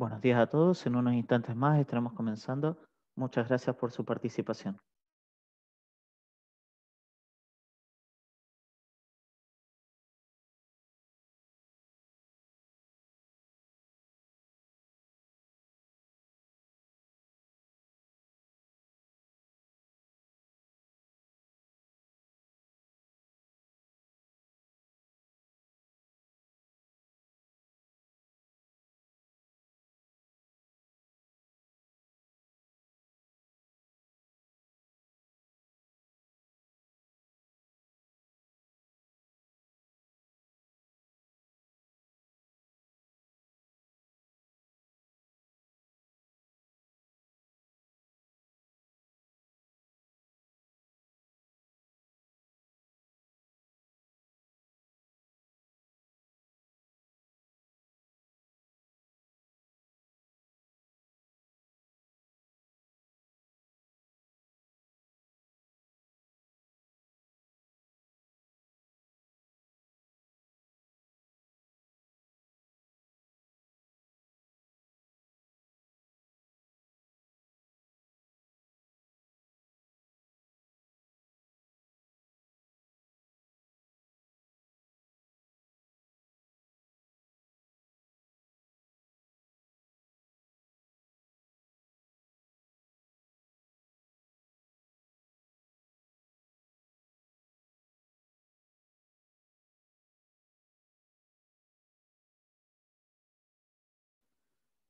Buenos días a todos. En unos instantes más estaremos comenzando. Muchas gracias por su participación.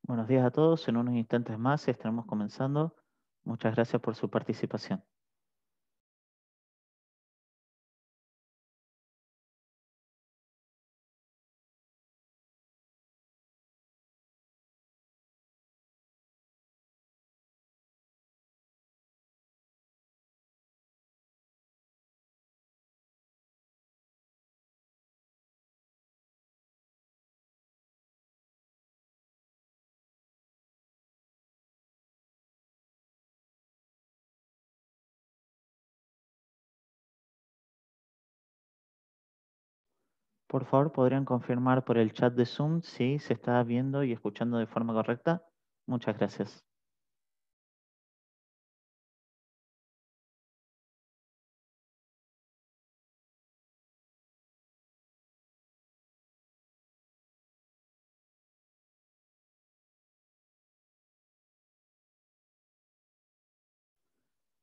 Buenos días a todos. En unos instantes más estaremos comenzando. Muchas gracias por su participación. Por favor, ¿podrían confirmar por el chat de Zoom si se está viendo y escuchando de forma correcta? Muchas gracias.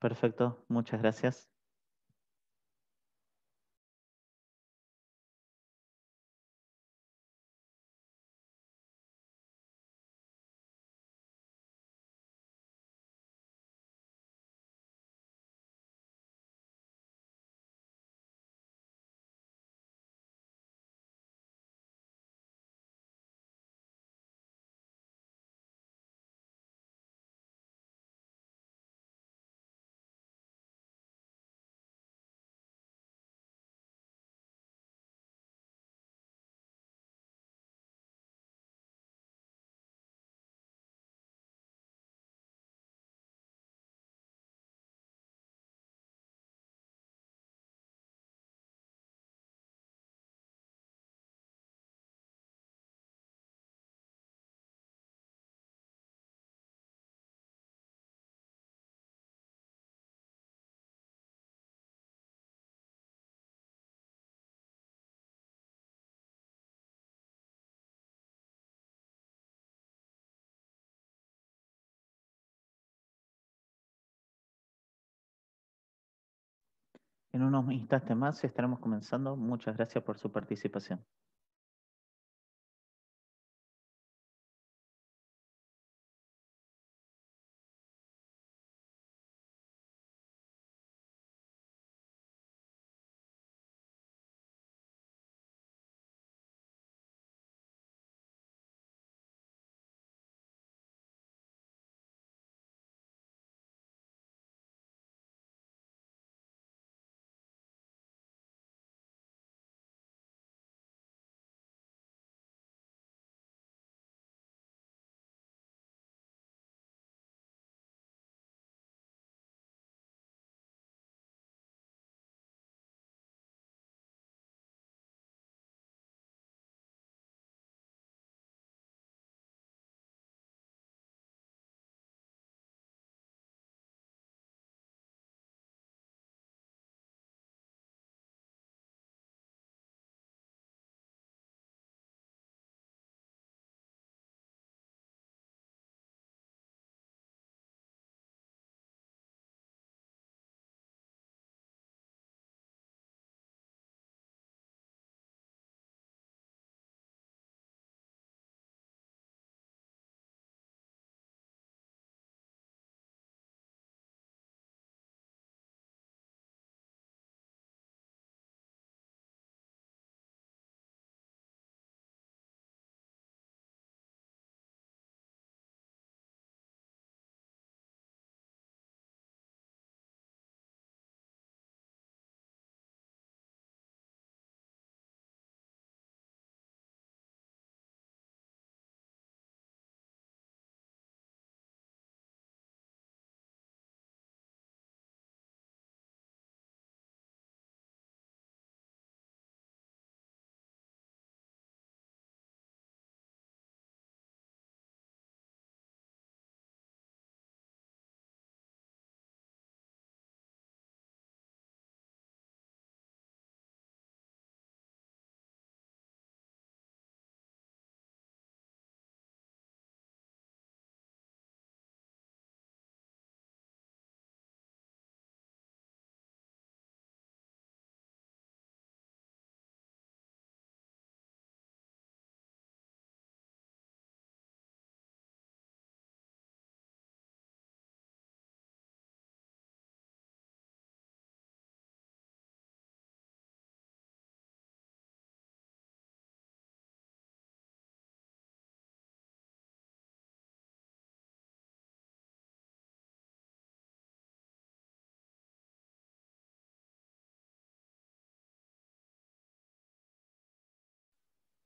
Perfecto, muchas gracias. En unos instantes más estaremos comenzando. Muchas gracias por su participación.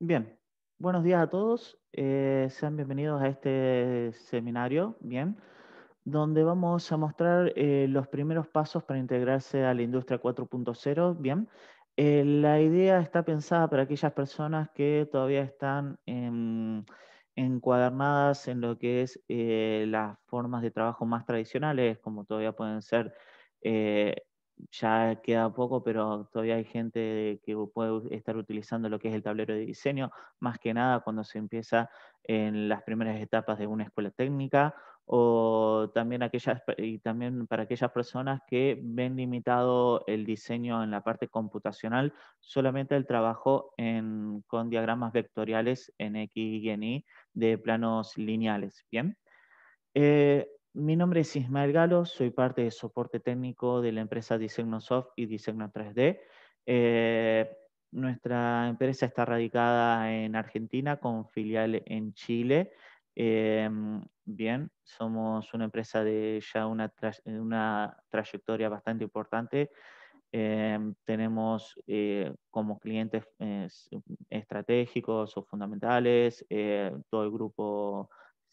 Bien, buenos días a todos. Eh, sean bienvenidos a este seminario, bien, donde vamos a mostrar eh, los primeros pasos para integrarse a la industria 4.0, bien. Eh, la idea está pensada para aquellas personas que todavía están encuadernadas en lo que es las formas de trabajo más tradicionales, como todavía pueden ser ya queda poco, pero todavía hay gente que puede estar utilizando lo que es el tablero de diseño, más que nada cuando se empieza en las primeras etapas de una escuela técnica o también, aquellas, y también para aquellas personas que ven limitado el diseño en la parte computacional, solamente el trabajo con diagramas vectoriales en X y en Y de planos lineales. Bien. Eh, mi nombre es Ismael Galo, soy parte de soporte técnico de la empresa Disegnosoft y diseño 3D. Eh, nuestra empresa está radicada en Argentina con filial en Chile. Eh, bien, somos una empresa de ya una, una trayectoria bastante importante. Eh, tenemos como clientes estratégicos o fundamentales todo el grupo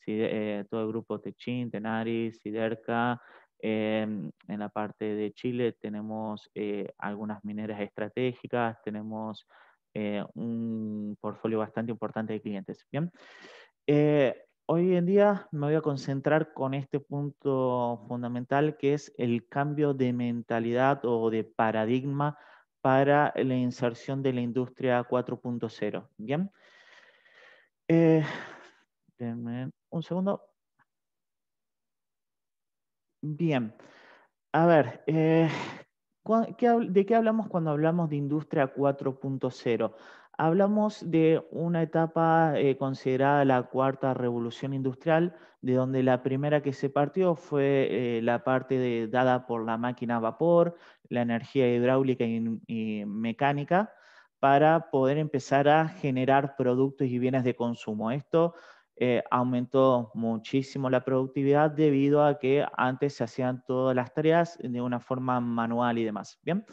eh, todo el grupo Techin, Tenaris, Siderca. Em, en la parte de Chile tenemos eh, algunas mineras estratégicas, tenemos eh, un portfolio bastante importante de clientes. Bien. hoy en día me voy a concentrar con este punto fundamental que es el cambio de mentalidad o de paradigma para la inserción de la industria 4.0. Bien. Eh, un segundo. Bien. A ver, eh, ¿de qué hablamos cuando hablamos de industria 4.0? Hablamos de una etapa eh, considerada la cuarta revolución industrial, de donde la primera que se partió fue eh, la parte dada por la máquina a vapor, la energía hidráulica y mecánica, para poder empezar a generar productos y bienes de consumo. Esto eh, aumentó muchísimo la productividad debido a que antes se hacían todas las tareas de una forma manual y demás. Bien,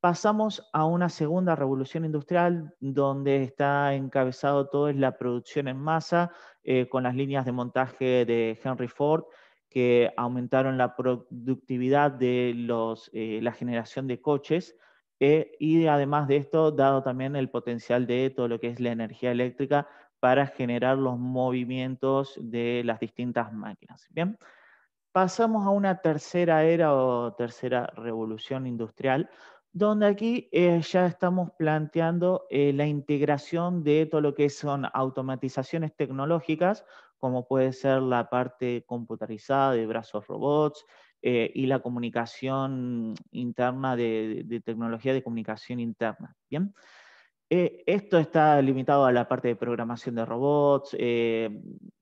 pasamos a una segunda revolución industrial donde está encabezado todo es la producción en masa eh, con las líneas de montaje de Henry Ford que aumentaron la productividad de eh, la generación de coches, y además de esto, dado también el potencial de todo lo que es la energía eléctrica para generar los movimientos de las distintas máquinas. Bien, pasamos a una tercera era o tercera revolución industrial, donde aquí eh, ya estamos planteando eh, la integración de todo lo que son automatizaciones tecnológicas, como puede ser la parte computarizada de brazos robots eh, y la comunicación interna de, de, tecnología de comunicación interna. Bien. Eh, esto está limitado a la parte de programación de robots. Eh,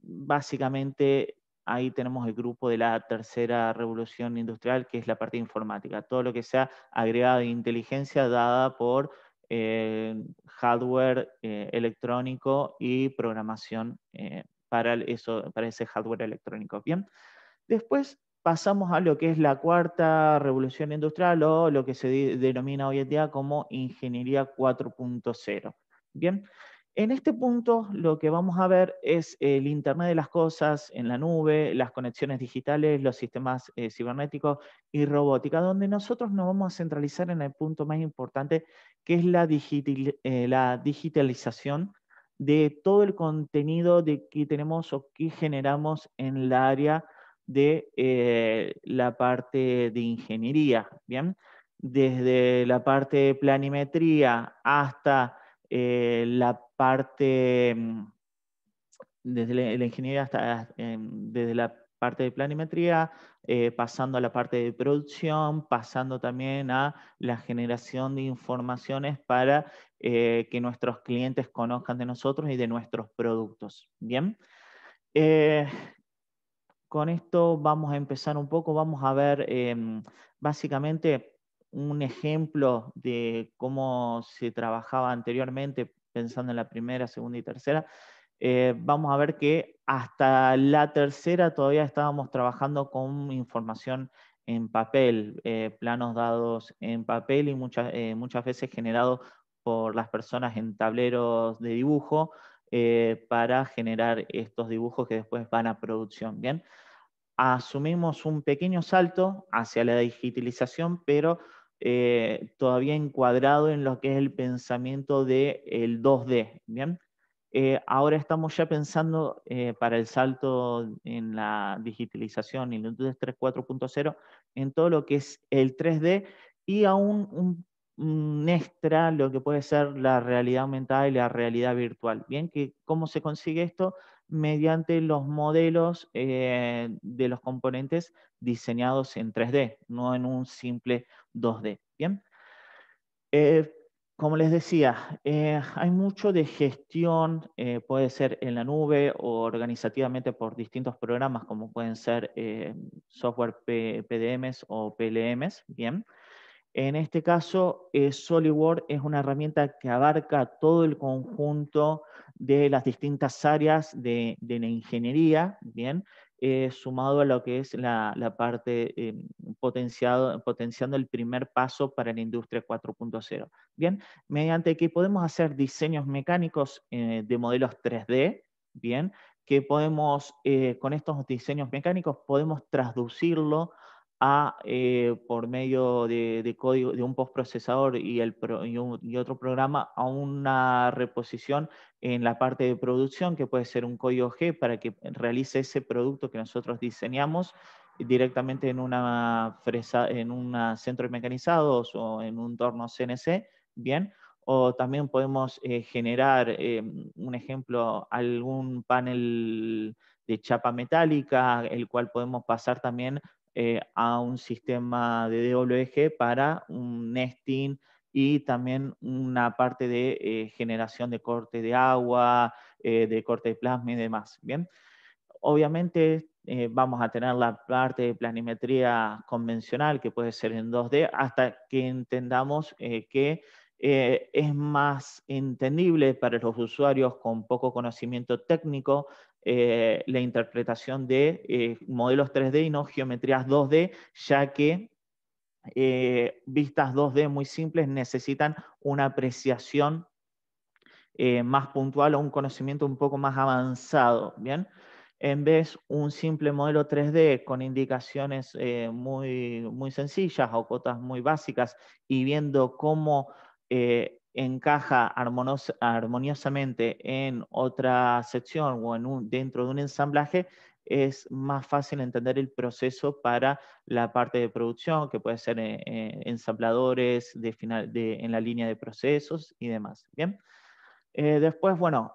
básicamente, ahí tenemos el grupo de la tercera revolución industrial, que es la parte informática. Todo lo que sea agregado de inteligencia dada por eh, hardware electrónico y programación para, para ese hardware electrónico. Bien. Después pasamos a lo que es la cuarta revolución industrial o lo que se denomina hoy en día como ingeniería 4.0. Bien, en este punto lo que vamos a ver es el Internet de las cosas en la nube, las conexiones digitales, los sistemas eh, cibernéticos y robótica, donde nosotros nos vamos a centralizar en el punto más importante, que es la, eh, la digitalización de todo el contenido de que tenemos o que generamos en la área de eh, la parte de ingeniería, ¿bien? Desde la parte de planimetría hasta eh, la parte, mm, desde la, ingeniería hasta, eh, desde la parte de planimetría, pasando a la parte de producción, pasando también a la generación de informaciones para que nuestros clientes conozcan de nosotros y de nuestros productos, ¿bien? Con esto vamos a empezar un poco, vamos a ver em, básicamente un ejemplo de cómo se trabajaba anteriormente, pensando en la primera, segunda y tercera. Eh, vamos a ver que hasta la tercera todavía estábamos trabajando con información en papel, eh, planos dados en papel y eh, muchas veces generados por las personas en tableros de dibujo eh, para generar estos dibujos que después van a producción. ¿bien? Asumimos un pequeño salto hacia la digitalización, pero eh, todavía encuadrado en lo que es el pensamiento del 2D. ¿bien? Eh, ahora estamos ya pensando para el salto en la digitalización y 3.4.0 4.0 en todo lo que es el 3D y aún un extra lo que puede ser la realidad aumentada y la realidad virtual. Bien, que cómo se consigue esto mediante los modelos eh, de los componentes diseñados en 3D, no en un simple 2D. Bien. Eh, como les decía, eh, hay mucho de gestión, puede ser en la nube o organizativamente por distintos programas, como pueden ser software PDMs o PLMs, bien. En este caso, eh, SolidWorks es una herramienta que abarca todo el conjunto de las distintas áreas de, la ingeniería, ¿bien? Eh, sumado a lo que es la, parte eh, potenciando el primer paso para la industria 4.0. Bien, mediante que podemos hacer diseños mecánicos de modelos 3D, bien, que podemos, con estos diseños mecánicos podemos traducirlo a, eh, por medio de, código de un postprocesador y, el y, otro programa a una reposición en la parte de producción, que puede ser un código G para que realice ese producto que nosotros diseñamos directamente en, una fresa, en un centro de mecanizados o en un torno CNC, ¿bien? O también podemos eh, generar, eh, un ejemplo, algún panel de chapa metálica, el cual podemos pasar también eh, a un sistema de DWG para un nesting y también una parte de eh, generación de corte de agua, eh, de corte de plasma y demás. Bien, obviamente vamos a tener la parte de planimetría convencional que puede ser en 2D hasta que entendamos que es más entendible para los usuarios con poco conocimiento técnico eh, la interpretación de eh, modelos 3D y no geometrías 2D, ya que eh, vistas 2D muy simples necesitan una apreciación más puntual o un conocimiento un poco más avanzado. ¿bien? En vez un simple modelo 3D con indicaciones muy, muy sencillas o cotas muy básicas y viendo cómo encaja armoniosamente en otra sección o en dentro de un ensamblaje, es más fácil entender el proceso para la parte de producción, que puede ser eh, eh, ensambladores de final, de, en la línea de procesos y demás. Bien. Eh, después, bueno,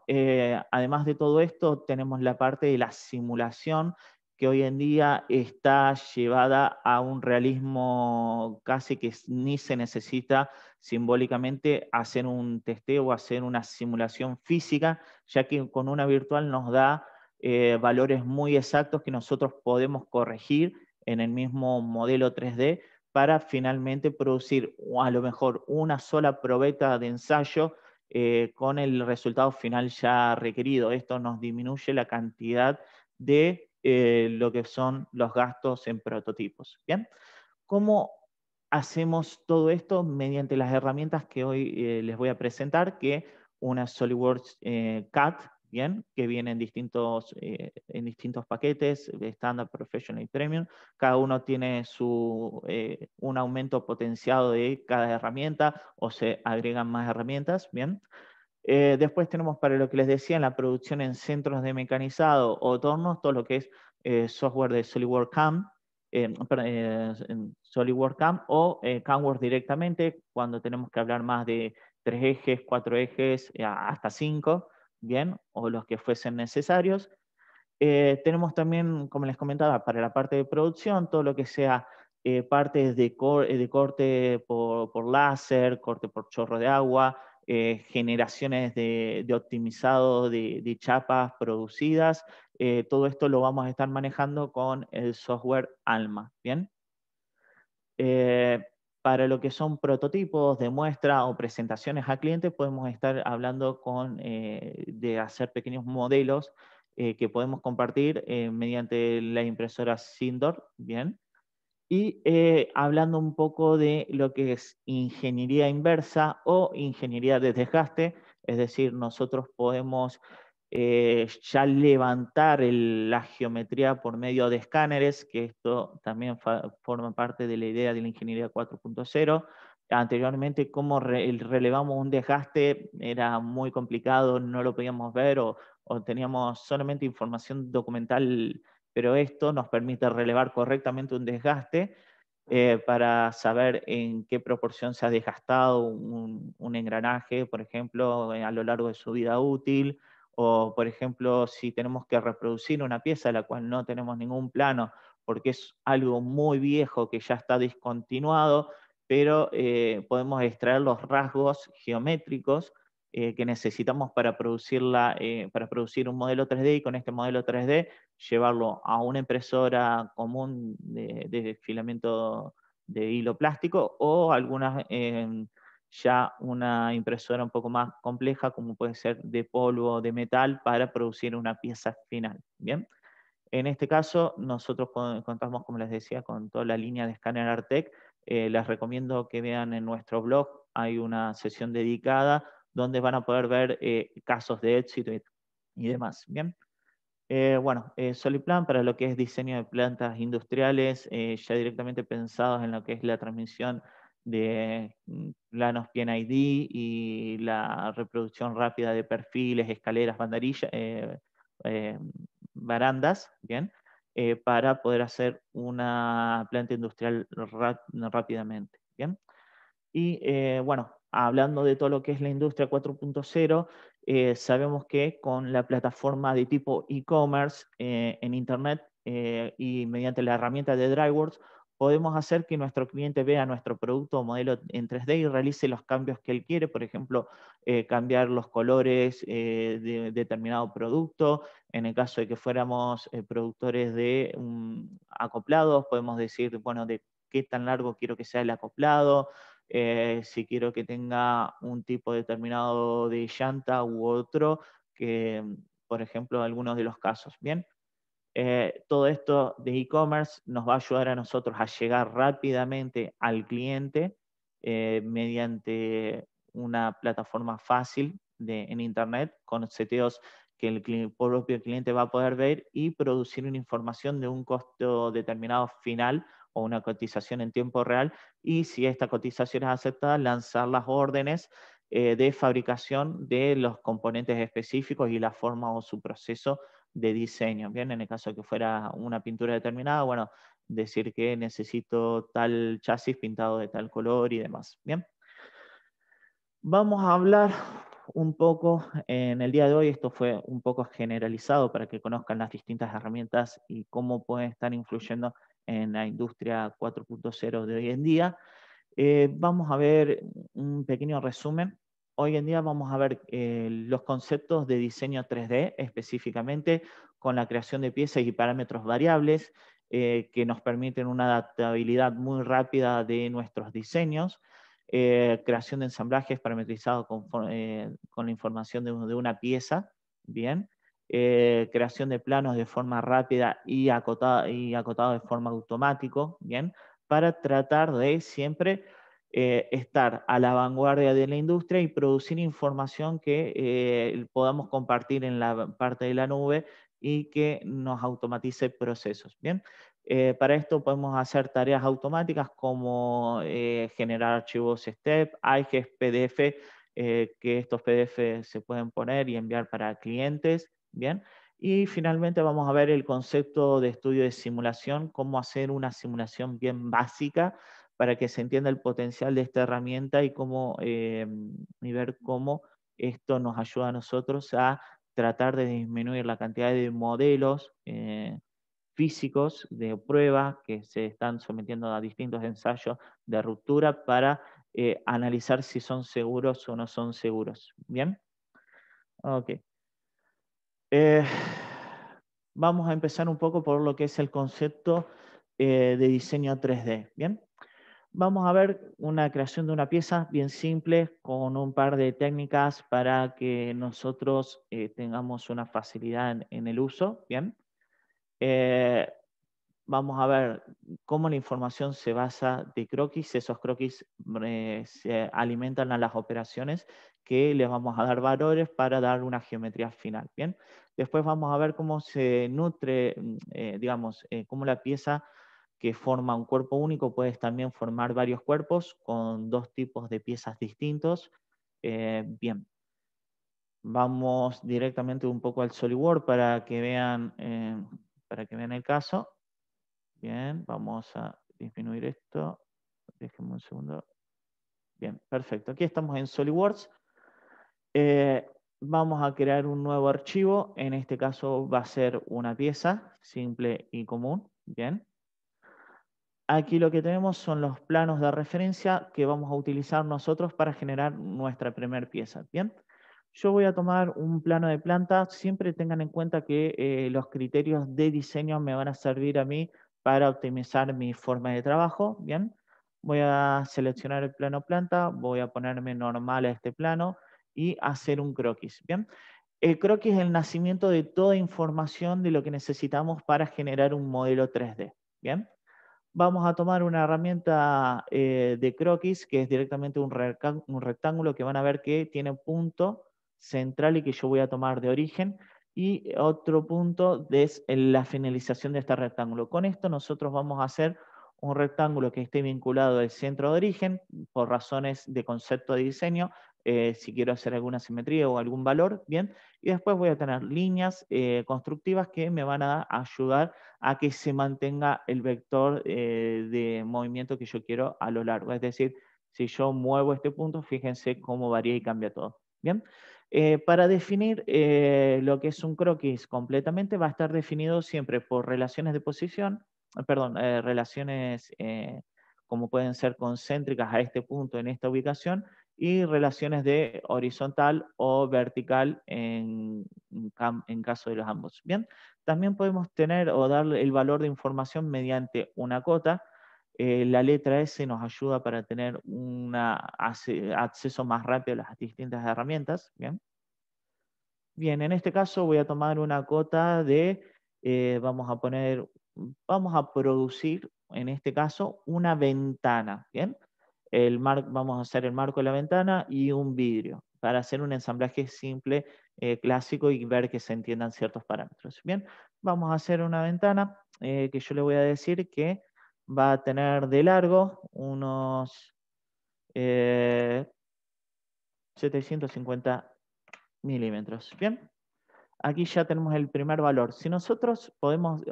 además de todo esto, tenemos la parte de la simulación, que hoy en día está llevada a un realismo casi que ni se necesita simbólicamente hacer un testeo, O hacer una simulación física, ya que con una virtual nos da eh, valores muy exactos que nosotros podemos corregir en el mismo modelo 3D para finalmente producir a lo mejor una sola probeta de ensayo eh, con el resultado final ya requerido. Esto nos disminuye la cantidad de eh, lo que son los gastos en prototipos. ¿Bien? ¿Cómo hacemos todo esto mediante las herramientas que hoy eh, les voy a presentar, que una SolidWorks eh, CAD, bien, que viene en distintos, eh, en distintos paquetes, estándar, professional y premium. Cada uno tiene su, un aumento potenciado de cada herramienta o se agregan más herramientas, bien. después tenemos para lo que les decía, la producción en centros de mecanizado o tornos, todo lo que es software de SolidWorks CAM, Em, eh, en SolidWorks CAM o eh, CAMWorks directamente cuando tenemos que hablar más de tres ejes, cuatro ejes, eh, hasta cinco, bien, o los que fuesen necesarios. tenemos también, como les comentaba, para la parte de producción, todo lo que sea partes de, corte por, láser, corte por chorro de agua, generaciones de, optimizado de, chapas producidas, eh, todo esto lo vamos a estar manejando con el software Alma, ¿bien? Eh, para lo que son prototipos de muestra o presentaciones a clientes, podemos estar hablando con, eh, de hacer pequeños modelos que podemos compartir mediante la impresora Sindor, ¿bien? Y hablando un poco de lo que es ingeniería inversa o ingeniería de desgaste, es decir, nosotros podemos eh, ya levantar la geometría por medio de escáneres, que esto también forma parte de la idea de la ingeniería 4.0. Anteriormente, como relevamos un desgaste era muy complicado, no lo podíamos ver o, teníamos solamente información documental, pero esto nos permite relevar correctamente un desgaste eh, para saber en qué proporción se ha desgastado un engranaje, por ejemplo, a lo largo de su vida útil, o por ejemplo si tenemos que reproducir una pieza a la cual no tenemos ningún plano porque es algo muy viejo que ya está discontinuado, pero eh, podemos extraer los rasgos geométricos eh, que necesitamos para, producirla, eh, para producir un modelo 3D y con este modelo 3D llevarlo a una impresora común de, de filamento de hilo plástico o algunas em, ya una impresora un poco más compleja, como puede ser de polvo o de metal, para producir una pieza final. Bien. En este caso, nosotros contamos, como les decía, con toda la línea de escáner Artec. las eh, les recomiendo que vean en nuestro blog, hay una sesión dedicada donde van a poder ver eh, casos de éxito y, demás. Bien. Eh, bueno, eh, Soliplan para lo que es diseño de plantas industriales, ya directamente pensados en lo que es la transmisión de mm, planos PNID y la reproducción rápida de perfiles, escaleras, bandarillas, eh, eh, barandas, eh, para poder hacer una planta industrial rápidamente, Y bueno, hablando de todo lo que es la industria 4.0, sabemos que con la plataforma de tipo e-commerce en Internet y mediante la herramienta de DryWords podemos hacer que nuestro cliente vea nuestro producto o modelo en 3D y realice los cambios que él quiere, por ejemplo, eh, cambiar los colores eh, de determinado producto. En el caso de que fuéramos eh, productores de mm, acoplados, podemos decir, bueno, de qué tan largo quiero que sea el acoplado, si quiero que tenga un tipo determinado de llanta u otro, que, mm, por ejemplo, algunos de los casos. Bien. Eh, todo esto de e-commerce nos va a ayudar a nosotros a llegar rápidamente al cliente eh, mediante una plataforma fácil en Internet con CTOs que el, propio cliente va a poder ver y producir una información de un costo determinado final o una cotización en tiempo real y si esta cotización es aceptada, lanzar las órdenes eh, de fabricación de los componentes específicos y la forma o su proceso de diseño. Bien, en el caso que fuera una pintura determinada, bueno, decir que necesito tal chasis pintado de tal color y demás. Bien. Vamos a hablar un poco en el día de hoy, esto fue un poco generalizado para que conozcan las distintas herramientas y cómo pueden estar influyendo en la industria 4.0 de hoy en día. Eh, vamos a ver un pequeño resumen hoy en día vamos a ver eh, los conceptos de diseño 3D específicamente con la creación de piezas y parámetros variables eh, que nos permiten una adaptabilidad muy rápida de nuestros diseños, eh, creación de ensamblajes parametrizados con, la información de, una pieza, bien, creación de planos de forma rápida y acotado, y acotado de forma automático, bien, para tratar de siempre eh, estar a la vanguardia de la industria y producir información que eh, podamos compartir en la parte de la nube y que nos automatice procesos. Bien, eh, para esto podemos hacer tareas automáticas como generar archivos STEP, IGES, PDF, que estos PDF se pueden poner y enviar para clientes. Bien. Y finalmente vamos a ver el concepto de estudio de simulación, cómo hacer una simulación bien básica para que se entienda el potencial de esta herramienta y, cómo, eh, ver cómo esto nos ayuda a nosotros a tratar de disminuir la cantidad de modelos eh, físicos de prueba que se están sometiendo a distintos ensayos de ruptura para eh, analizar si son seguros o no son seguros. ¿Bien? Ok. vamos a empezar un poco por lo que es el concepto de diseño 3D. ¿Bien? Vamos a ver una creación de una pieza bien simple con un par de técnicas para que nosotros eh, tengamos una facilidad en, el uso. Bien. Eh, vamos a ver cómo la información se basa de croquis. Esos croquis eh, se alimentan a las operaciones que les vamos a dar valores para dar una geometría final. Bien. Después vamos a ver cómo se nutre, mm, digamos, cómo la pieza que forma un cuerpo único, puedes también formar varios cuerpos con dos tipos de piezas distintos. Eh, bien, vamos directamente un poco al SolidWorks para que vean, eh, para que vean el caso. Bien, vamos a disminuir esto. Déjenme un segundo. Bien, perfecto. Aquí estamos en SolidWorks. Eh, vamos a crear un nuevo archivo. En este caso va a ser una pieza simple y común. Bien. Aquí lo que tenemos son los planos de referencia que vamos a utilizar nosotros para generar nuestra primera pieza. Bien, yo voy a tomar un plano de planta. Siempre tengan en cuenta que eh, los criterios de diseño me van a servir a mí para optimizar mi forma de trabajo. Bien, voy a seleccionar el plano planta, voy a ponerme normal a este plano y hacer un croquis. Bien, el croquis es el nacimiento de toda información de lo que necesitamos para generar un modelo 3D. Bien vamos a tomar una herramienta eh, de croquis, que es directamente un, un rectángulo que van a ver que tiene punto central y que yo voy a tomar de origen, y otro punto es la finalización de este rectángulo. Con esto nosotros vamos a hacer un rectángulo que esté vinculado al centro de origen, por razones de concepto de diseño, eh, si quiero hacer alguna simetría o algún valor, bien, y después voy a tener líneas eh, constructivas que me van a ayudar a que se mantenga el vector eh, de movimiento que yo quiero a lo largo, es decir, si yo muevo este punto, fíjense cómo varía y cambia todo, para definir lo que es un croquis completamente va a estar definido siempre por relaciones de posición, perdón, relaciones como pueden ser concéntricas a este punto en esta ubicación, y relaciones de horizontal o vertical en, en caso de los ambos. Bien, también podemos tener o darle el valor de información mediante una cota. Eh, la letra S nos ayuda para tener un acceso más rápido a las distintas herramientas. Bien. en este caso voy a tomar una cota de, eh, vamos a poner, vamos a producir, en este caso, una ventana. Bien vamos a hacer el marco de la ventana y un vidrio para hacer un ensamblaje simple, eh, clásico y ver que se entiendan ciertos parámetros. Bien, vamos a hacer una ventana eh, que yo le voy a decir que va a tener de largo unos 750 eh, milímetros. Bien, aquí ya tenemos el primer valor. Si nosotros podemos,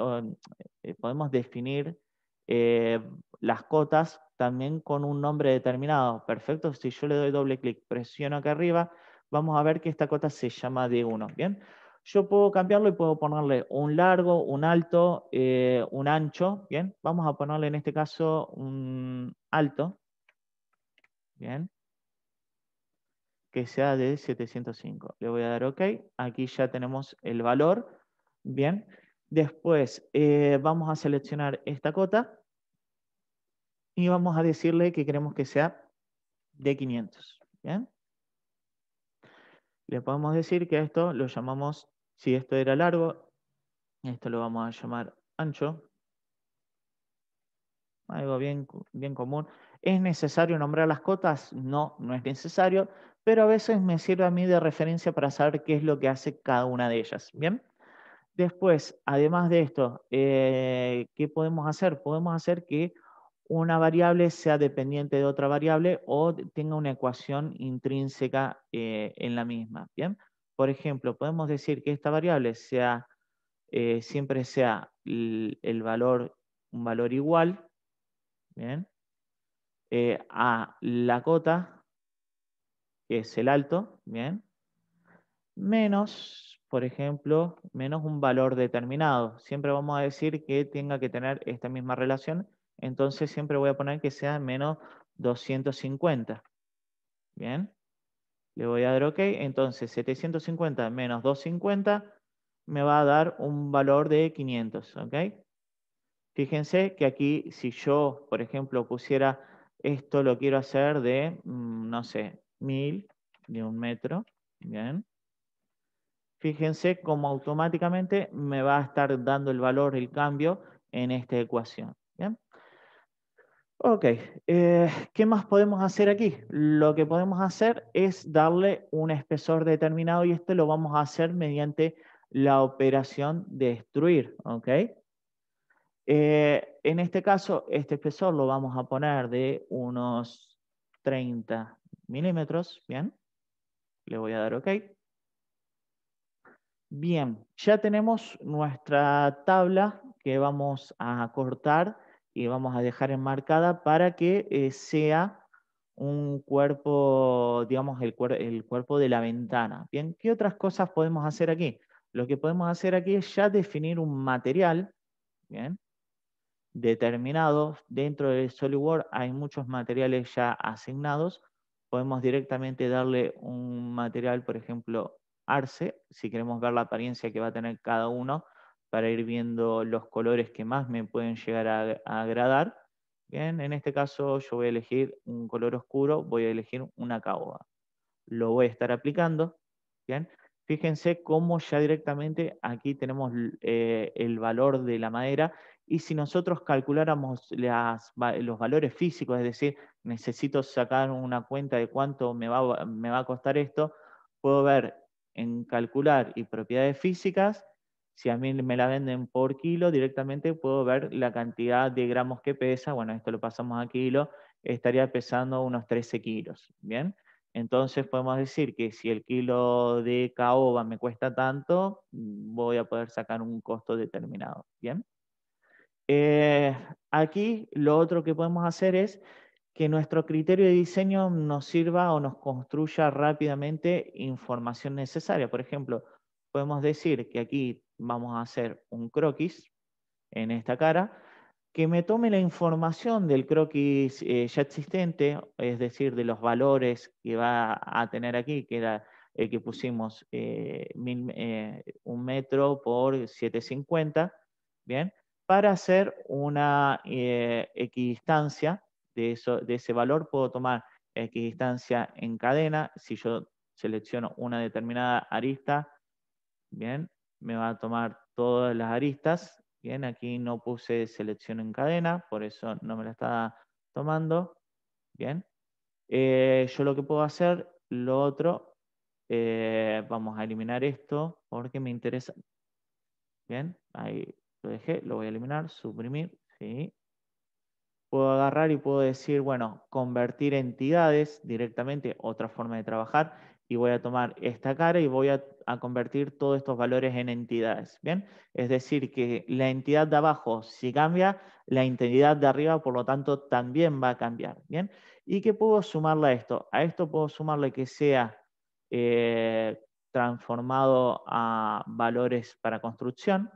podemos definir las cotas también con un nombre determinado. Perfecto, si yo le doy doble clic, presiono acá arriba, vamos a ver que esta cota se llama D1, ¿bien? Yo puedo cambiarlo y puedo ponerle un largo, un alto, eh, un ancho, ¿bien? Vamos a ponerle en este caso un alto, ¿bien? Que sea de 705. Le voy a dar OK. Aquí ya tenemos el valor, ¿bien? Después eh, vamos a seleccionar esta cota, y vamos a decirle que queremos que sea de 500. ¿bien? Le podemos decir que a esto lo llamamos, si esto era largo, esto lo vamos a llamar ancho. Algo bien, bien común. ¿Es necesario nombrar las cotas? No, no es necesario, pero a veces me sirve a mí de referencia para saber qué es lo que hace cada una de ellas. ¿Bien? Después, además de esto, eh, ¿qué podemos hacer? Podemos hacer que una variable sea dependiente de otra variable o tenga una ecuación intrínseca eh, en la misma. ¿bien? Por ejemplo, podemos decir que esta variable sea, eh, siempre sea el, valor, un valor igual eh, a la cota, que es el alto, ¿bien? menos por ejemplo, menos un valor determinado. Siempre vamos a decir que tenga que tener esta misma relación entonces siempre voy a poner que sea menos 250. Bien, le voy a dar OK. Entonces 750 menos 250 me va a dar un valor de 500. ¿ok? Fíjense que aquí si yo, por ejemplo, pusiera esto lo quiero hacer de, mm, no sé, 1000 de un metro. Bien. Fíjense cómo automáticamente me va a estar dando el valor, el cambio en esta ecuación. Ok, eh, ¿qué más podemos hacer aquí? Lo que podemos hacer es darle un espesor determinado y este lo vamos a hacer mediante la operación destruir, ¿ok? Eh, en este caso, este espesor lo vamos a poner de unos 30 milímetros, ¿bien? Le voy a dar OK. Bien, ya tenemos nuestra tabla que vamos a cortar y vamos a dejar enmarcada para que eh, sea un cuerpo, digamos, el, el cuerpo de la ventana. Bien, ¿qué otras cosas podemos hacer aquí? Lo que podemos hacer aquí es ya definir un material, bien, determinado. Dentro de SolidWorks hay muchos materiales ya asignados. Podemos directamente darle un material, por ejemplo, arce, si queremos ver la apariencia que va a tener cada uno para ir viendo los colores que más me pueden llegar a, agradar. Bien, en este caso yo voy a elegir un color oscuro, voy a elegir una caoba. Lo voy a estar aplicando. Bien, fíjense cómo ya directamente aquí tenemos eh, el valor de la madera y si nosotros calculáramos las, los valores físicos, es decir, necesito sacar una cuenta de cuánto me va, me va a costar esto, puedo ver en calcular y propiedades físicas si a mí me la venden por kilo, directamente puedo ver la cantidad de gramos que pesa. Bueno, esto lo pasamos a kilo, estaría pesando unos 13 kilos. Bien, entonces podemos decir que si el kilo de caoba me cuesta tanto, voy a poder sacar un costo determinado. Bien, eh, aquí lo otro que podemos hacer es que nuestro criterio de diseño nos sirva o nos construya rápidamente información necesaria. Por ejemplo, podemos decir que aquí vamos a hacer un croquis en esta cara que me tome la información del croquis eh, ya existente, es decir, de los valores que va a tener aquí, que era el que pusimos eh, eh, un metro por 750, ¿bien? Para hacer una equidistancia de, eso, de ese valor, puedo tomar equidistancia en cadena, si yo selecciono una determinada arista, ¿bien? me va a tomar todas las aristas. Bien, aquí no puse selección en cadena, por eso no me la está tomando. Bien. Eh, yo lo que puedo hacer, lo otro, eh, vamos a eliminar esto porque me interesa. Bien, ahí lo dejé, lo voy a eliminar, suprimir, sí. Puedo agarrar y puedo decir, bueno, convertir entidades directamente, otra forma de trabajar y voy a tomar esta cara y voy a, convertir todos estos valores en entidades. ¿bien? Es decir, que la entidad de abajo, si cambia, la entidad de arriba, por lo tanto, también va a cambiar. ¿bien? ¿Y qué puedo sumarle a esto? A esto puedo sumarle que sea eh, transformado a valores para construcción.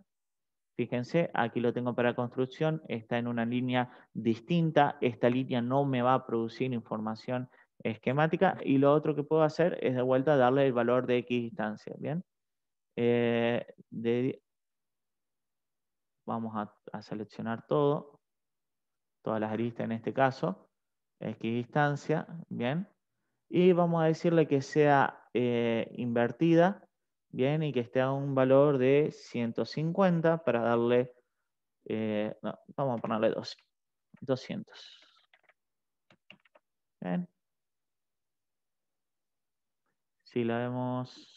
Fíjense, aquí lo tengo para construcción, está en una línea distinta. Esta línea no me va a producir información esquemática y lo otro que puedo hacer es de vuelta darle el valor de X distancia, ¿bien? Eh, vamos a, seleccionar todo, todas las aristas en este caso, X distancia, ¿bien? Y vamos a decirle que sea eh, invertida, ¿bien? Y que esté a un valor de 150 para darle, eh, no, vamos a ponerle 200. ¿Bien? Si la vemos,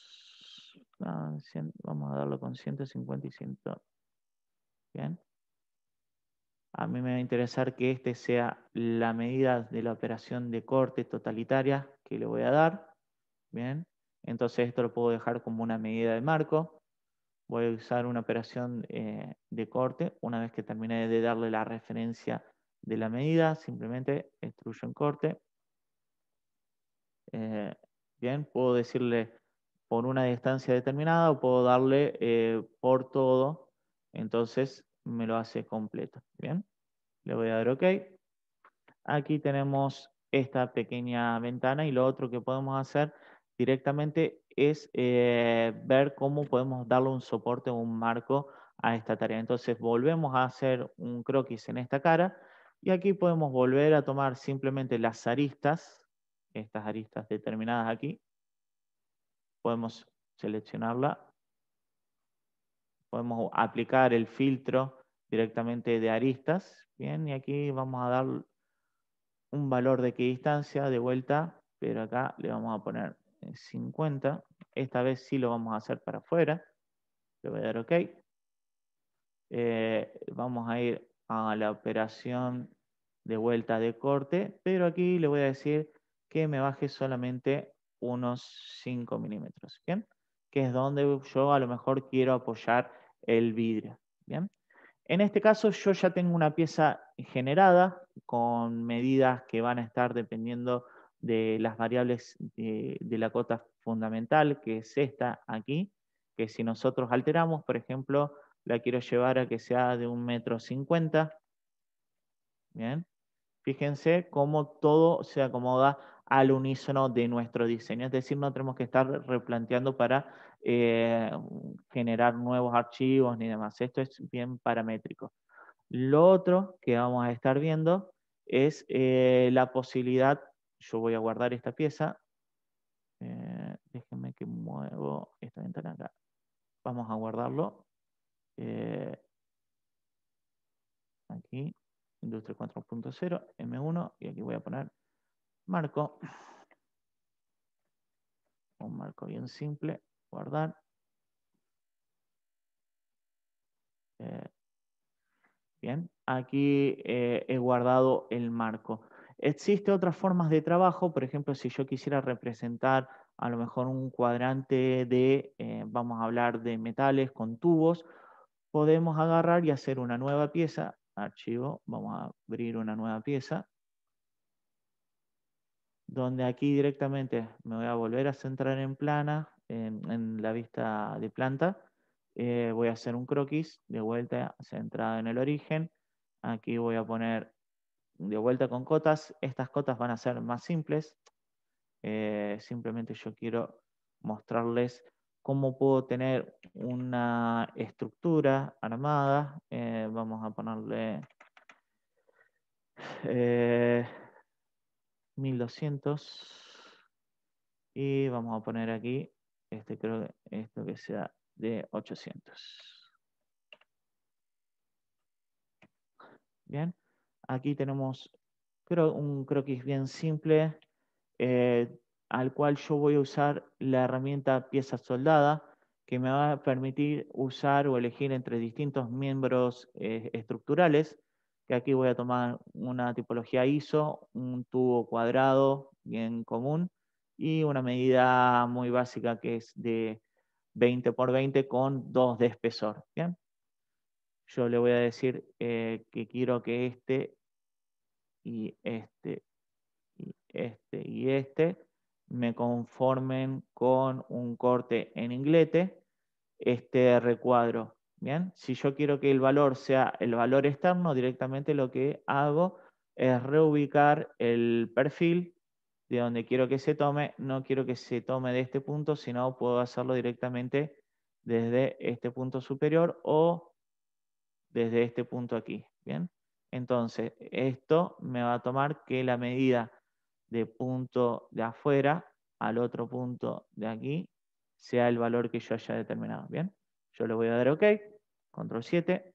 vamos a darlo con 150 y 100 Bien. A mí me va a interesar que este sea la medida de la operación de corte totalitaria que le voy a dar. Bien. Entonces esto lo puedo dejar como una medida de marco. Voy a usar una operación eh, de corte. Una vez que termine de darle la referencia de la medida, simplemente extruyo en corte. Eh, Bien, puedo decirle por una distancia determinada o puedo darle eh, por todo. Entonces me lo hace completo. Bien, le voy a dar OK. Aquí tenemos esta pequeña ventana y lo otro que podemos hacer directamente es eh, ver cómo podemos darle un soporte o un marco a esta tarea. Entonces volvemos a hacer un croquis en esta cara y aquí podemos volver a tomar simplemente las aristas estas aristas determinadas aquí. Podemos seleccionarla. Podemos aplicar el filtro directamente de aristas. Bien, y aquí vamos a dar un valor de qué distancia de vuelta, pero acá le vamos a poner 50. Esta vez sí lo vamos a hacer para afuera. Le voy a dar OK. Eh, vamos a ir a la operación de vuelta de corte, pero aquí le voy a decir que me baje solamente unos 5 milímetros, ¿bien? Que es donde yo a lo mejor quiero apoyar el vidrio, ¿bien? En este caso yo ya tengo una pieza generada con medidas que van a estar dependiendo de las variables de, la cota fundamental, que es esta aquí, que si nosotros alteramos, por ejemplo, la quiero llevar a que sea de un metro Bien, fíjense cómo todo se acomoda al unísono de nuestro diseño. Es decir, no tenemos que estar replanteando para eh, generar nuevos archivos ni demás. Esto es bien paramétrico. Lo otro que vamos a estar viendo es eh, la posibilidad, yo voy a guardar esta pieza, eh, déjenme que muevo esta ventana acá. Vamos a guardarlo. aquí, Industria 4.0, M1, y aquí voy a poner marco, un marco bien simple, guardar. Eh, bien, aquí eh, he guardado el marco. Existe otras formas de trabajo, por ejemplo, si yo quisiera representar a lo mejor un cuadrante de, eh, vamos a hablar de metales con tubos, podemos agarrar y hacer una nueva pieza, archivo, vamos a abrir una nueva pieza, donde aquí directamente me voy a volver a centrar en plana, en, la vista de planta. Eh, voy a hacer un croquis de vuelta centrado en el origen. Aquí voy a poner de vuelta con cotas. Estas cotas van a ser más simples. Eh, simplemente yo quiero mostrarles cómo puedo tener una estructura armada. Eh, vamos a ponerle... 1200. Y vamos a poner aquí, este creo esto que sea de 800. Bien, aquí tenemos creo, un croquis bien simple, eh, al cual yo voy a usar la herramienta pieza soldada, que me va a permitir usar o elegir entre distintos miembros eh, estructurales que aquí voy a tomar una tipología ISO, un tubo cuadrado bien común y una medida muy básica que es de 20 por 20 con 2 de espesor. ¿bien? Yo le voy a decir eh, que quiero que este y este y este y este me conformen con un corte en inglete este recuadro Bien, si yo quiero que el valor sea el valor externo, directamente lo que hago es reubicar el perfil de donde quiero que se tome. No quiero que se tome de este punto, sino puedo hacerlo directamente desde este punto superior o desde este punto aquí. Bien, entonces esto me va a tomar que la medida de punto de afuera al otro punto de aquí sea el valor que yo haya determinado. Bien. Yo le voy a dar OK, control 7.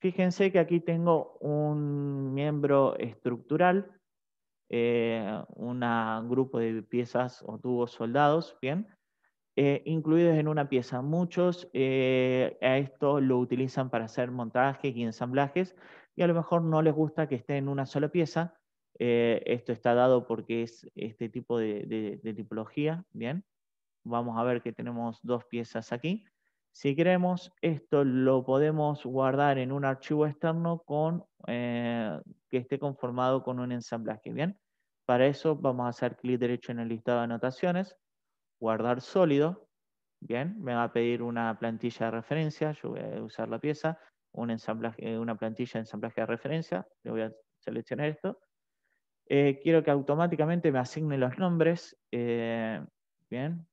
Fíjense que aquí tengo un miembro estructural, eh, un grupo de piezas o tubos soldados, bien, eh, incluidos en una pieza. Muchos eh, a esto lo utilizan para hacer montajes y ensamblajes y a lo mejor no les gusta que esté en una sola pieza. esto está dado porque es este tipo de, de tipología, bien. Vamos a ver que tenemos dos piezas aquí. Si queremos, esto lo podemos guardar en un archivo externo con, eh, que esté conformado con un ensamblaje. Bien, para eso vamos a hacer clic derecho en el listado de anotaciones, guardar sólido. Bien, me va a pedir una plantilla de referencia, yo voy a usar la pieza, eh, una plantilla de ensamblaje de referencia, le voy a seleccionar esto. Eh, quiero que automáticamente me asigne los nombres. bien,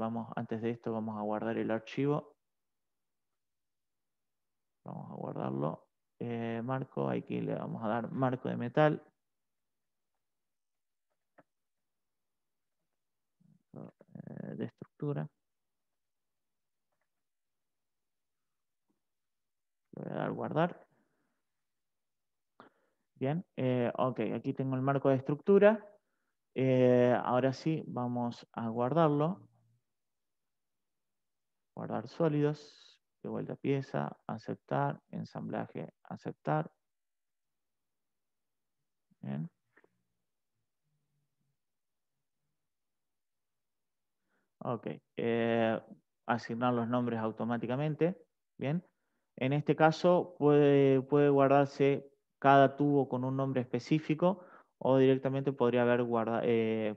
Vamos, antes de esto vamos a guardar el archivo. Vamos a guardarlo. Eh, marco, aquí le vamos a dar marco de metal. Eh, de estructura. Le voy a dar guardar. Bien, eh, ok, aquí tengo el marco de estructura. ahora sí, vamos a guardarlo guardar sólidos, de vuelta pieza, aceptar, ensamblaje, aceptar. Bien. Ok, eh, asignar los nombres automáticamente. Bien, en este caso puede, puede guardarse cada tubo con un nombre específico o directamente podría haber guardado... Eh,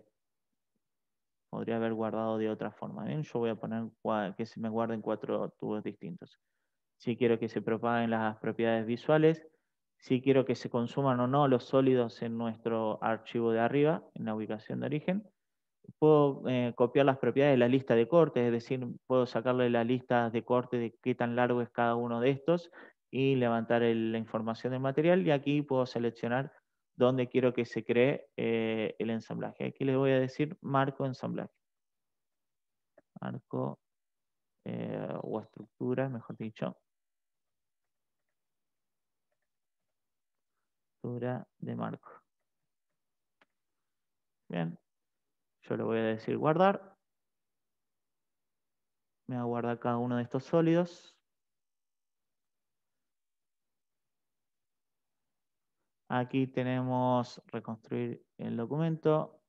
podría haber guardado de otra forma. Bien, ¿eh? yo voy a poner que se me guarden cuatro tubos distintos. Si quiero que se propaguen las propiedades visuales, si quiero que se consuman o no los sólidos en nuestro archivo de arriba, en la ubicación de origen. Puedo eh, copiar las propiedades de la lista de cortes, es decir, puedo sacarle la lista de cortes de qué tan largo es cada uno de estos y levantar la información del material y aquí puedo seleccionar donde quiero que se cree eh, el ensamblaje. Aquí le voy a decir marco ensamblaje. Marco eh, o estructura, mejor dicho. Estructura de marco. Bien. Yo le voy a decir guardar. Me va a guardar cada uno de estos sólidos. Aquí tenemos reconstruir el documento.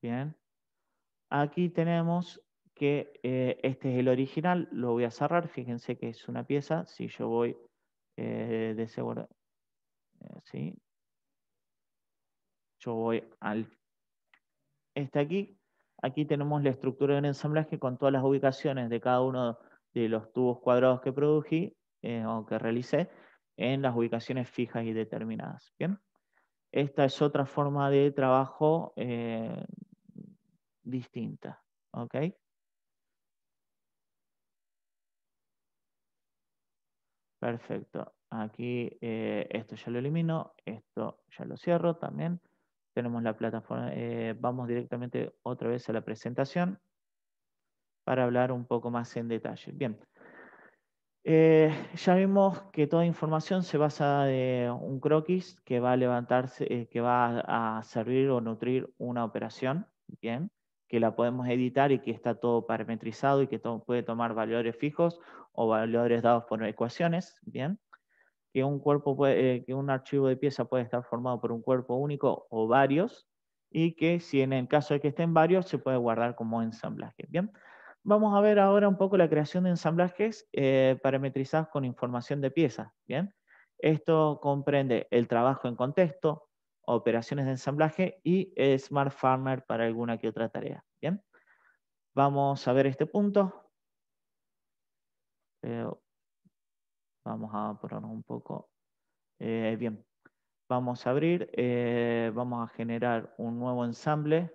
Bien. Aquí tenemos que eh, este es el original. Lo voy a cerrar. Fíjense que es una pieza. Si yo voy eh, de seguro... Eh, yo voy al... Este aquí. Aquí tenemos la estructura de un ensamblaje con todas las ubicaciones de cada uno de los tubos cuadrados que prodují o que realicé en las ubicaciones fijas y determinadas. ¿bien? Esta es otra forma de trabajo eh, distinta. ¿ok? Perfecto. Aquí eh, esto ya lo elimino, esto ya lo cierro también. Tenemos la plataforma, eh, vamos directamente otra vez a la presentación para hablar un poco más en detalle. Bien, eh, ya vimos que toda información se basa en un croquis que va a levantarse, eh, que va a servir o nutrir una operación, bien, que la podemos editar y que está todo parametrizado y que puede tomar valores fijos o valores dados por ecuaciones, bien, que un cuerpo eh, que un archivo de pieza puede estar formado por un cuerpo único o varios y que si en el caso de que estén varios se puede guardar como ensamblaje, bien. Vamos a ver ahora un poco la creación de ensamblajes eh, parametrizados con información de piezas. ¿bien? Esto comprende el trabajo en contexto, operaciones de ensamblaje y Smart Farmer para alguna que otra tarea. ¿bien? Vamos a ver este punto. Eh, vamos a ponernos un poco. Eh, bien, vamos a abrir, vamos a generar un nuevo ensamble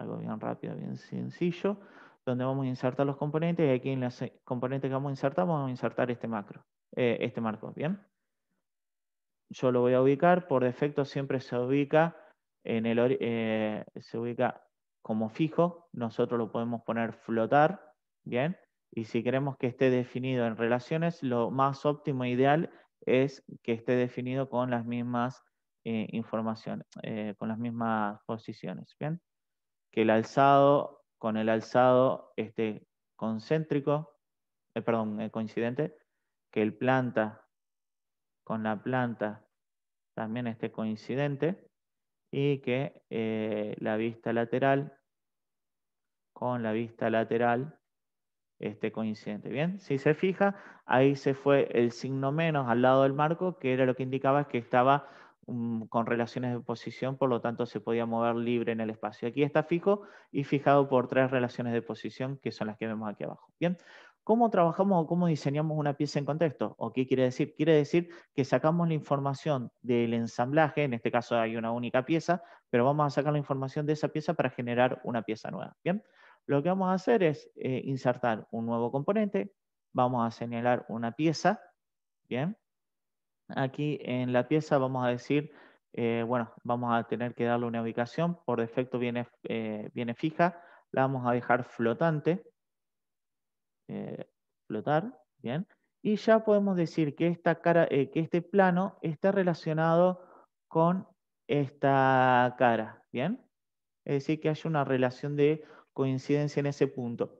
algo bien rápido, bien sencillo, donde vamos a insertar los componentes y aquí en los eh, componente que vamos a insertar vamos a insertar este macro, eh, este marco, ¿bien? Yo lo voy a ubicar, por defecto siempre se ubica, en el, eh, se ubica como fijo, nosotros lo podemos poner flotar, ¿bien? Y si queremos que esté definido en relaciones, lo más óptimo e ideal es que esté definido con las mismas informaciones, con las mismas posiciones, ¿bien? que el alzado con el alzado esté concéntrico, eh, perdón, eh, coincidente, que el planta con la planta también esté coincidente y que eh, la vista lateral con la vista lateral esté coincidente. Bien, si se fija, ahí se fue el signo menos al lado del marco, que era lo que indicaba que estaba con relaciones de posición, por lo tanto se podía mover libre en el espacio. Aquí está fijo y fijado por tres relaciones de posición, que son las que vemos aquí abajo. Bien, ¿cómo trabajamos o cómo diseñamos una pieza en contexto? ¿O qué quiere decir? Quiere decir que sacamos la información del ensamblaje, en este caso hay una única pieza, pero vamos a sacar la información de esa pieza para generar una pieza nueva. Bien, lo que vamos a hacer es eh, insertar un nuevo componente, vamos a señalar una pieza, bien, Aquí en la pieza vamos a decir, eh, bueno, vamos a tener que darle una ubicación, por defecto viene, eh, viene fija, la vamos a dejar flotante, eh, flotar, bien, y ya podemos decir que, esta cara, que este plano está relacionado con esta cara, bien, es decir, que hay una relación de coincidencia en ese punto.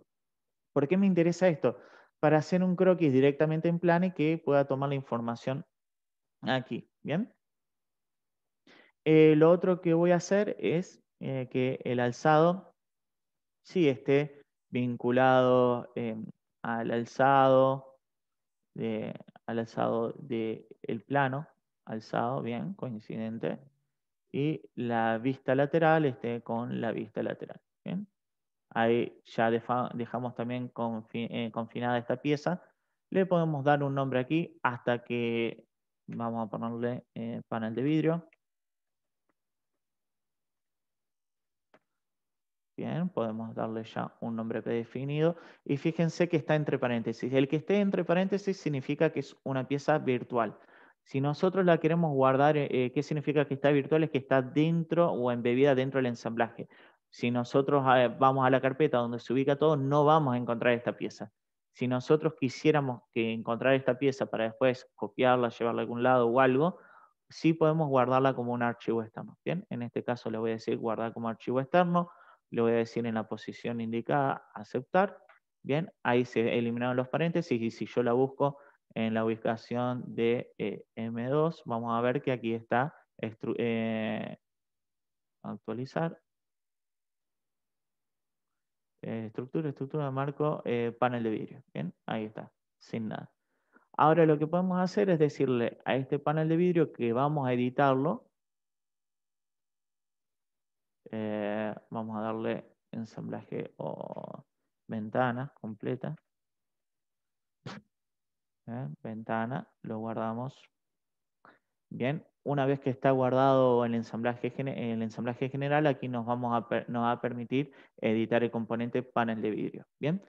¿Por qué me interesa esto? Para hacer un croquis directamente en y que pueda tomar la información Aquí, ¿bien? Eh, lo otro que voy a hacer es eh, que el alzado sí esté vinculado eh, al alzado, alzado del plano, alzado, bien, coincidente, y la vista lateral esté con la vista lateral, Ahí ya dejamos también confinada esta pieza. Le podemos dar un nombre aquí hasta que Vamos a ponerle eh, panel de vidrio. Bien, podemos darle ya un nombre predefinido. Y fíjense que está entre paréntesis. El que esté entre paréntesis significa que es una pieza virtual. Si nosotros la queremos guardar, eh, eh, ¿qué significa que está virtual? Es que está dentro o embebida dentro del ensamblaje. Si nosotros vamos a la carpeta donde se ubica todo, no vamos a encontrar esta pieza si nosotros quisiéramos que encontrar esta pieza para después copiarla, llevarla a algún lado o algo, sí podemos guardarla como un archivo externo. Bien, en este caso le voy a decir guardar como archivo externo, le voy a decir en la posición indicada aceptar. Bien, ahí se eliminaron los paréntesis y si yo la busco en la ubicación de eh, M2, vamos a ver que aquí está eh, actualizar eh, estructura, de marco, eh, panel de vidrio. Bien, ahí está, sin nada. Ahora lo que podemos hacer es decirle a este panel de vidrio que vamos a editarlo. Eh, vamos a darle ensamblaje o ventana completa. ¿eh? Ventana, lo guardamos. Bien, una vez que está guardado el ensamblaje, el ensamblaje general, aquí nos, vamos va a permitir editar el componente panel de vidrio. Bien,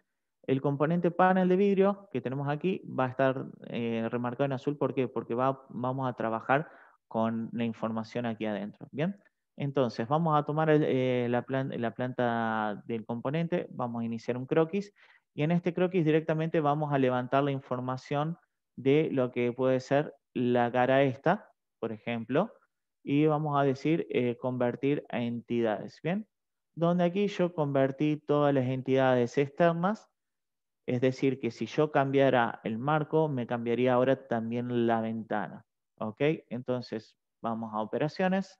el componente panel de vidrio que tenemos aquí va a estar eh, remarcado en azul. ¿Por Porque vamos a trabajar con la información aquí adentro. Bien, entonces vamos a tomar eh, la, la planta del componente, vamos a iniciar un croquis y en este croquis directamente vamos a levantar la información de lo que puede ser la cara esta, por ejemplo, y vamos a decir eh, convertir a entidades, ¿bien? Donde aquí yo convertí todas las entidades externas, es decir, que si yo cambiara el marco, me cambiaría ahora también la ventana, ¿ok? Entonces, vamos a operaciones,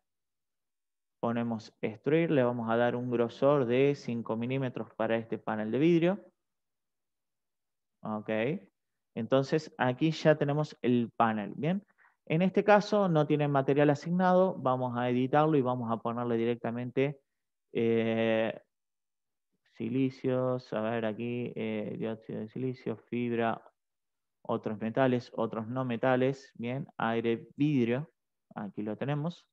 ponemos extruir, le vamos a dar un grosor de 5 milímetros para este panel de vidrio, ¿ok? Entonces, aquí ya tenemos el panel, ¿bien? En este caso no tienen material asignado, vamos a editarlo y vamos a ponerle directamente silicio. Eh, silicios, a ver aquí, eh, dióxido de silicio, fibra, otros metales, otros no metales, bien, aire, vidrio, aquí lo tenemos,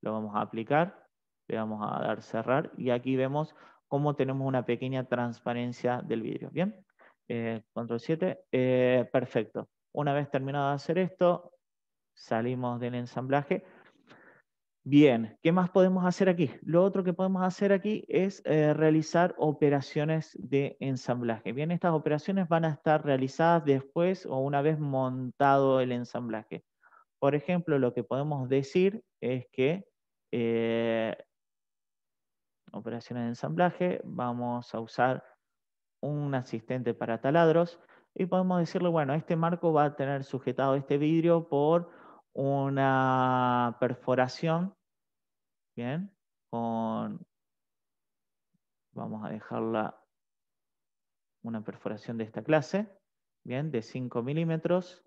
lo vamos a aplicar, le vamos a dar cerrar y aquí vemos cómo tenemos una pequeña transparencia del vidrio, bien, eh, control 7, perfecto. Una vez terminado de hacer esto, Salimos del ensamblaje. Bien, ¿qué más podemos hacer aquí? Lo otro que podemos hacer aquí es eh, realizar operaciones de ensamblaje. Bien, estas operaciones van a estar realizadas después o una vez montado el ensamblaje. Por ejemplo, lo que podemos decir es que eh, operaciones de ensamblaje, vamos a usar un asistente para taladros y podemos decirle, bueno, este marco va a tener sujetado este vidrio por una perforación, ¿bien? Con, vamos a dejarla una perforación de esta clase, ¿bien? De 5 milímetros.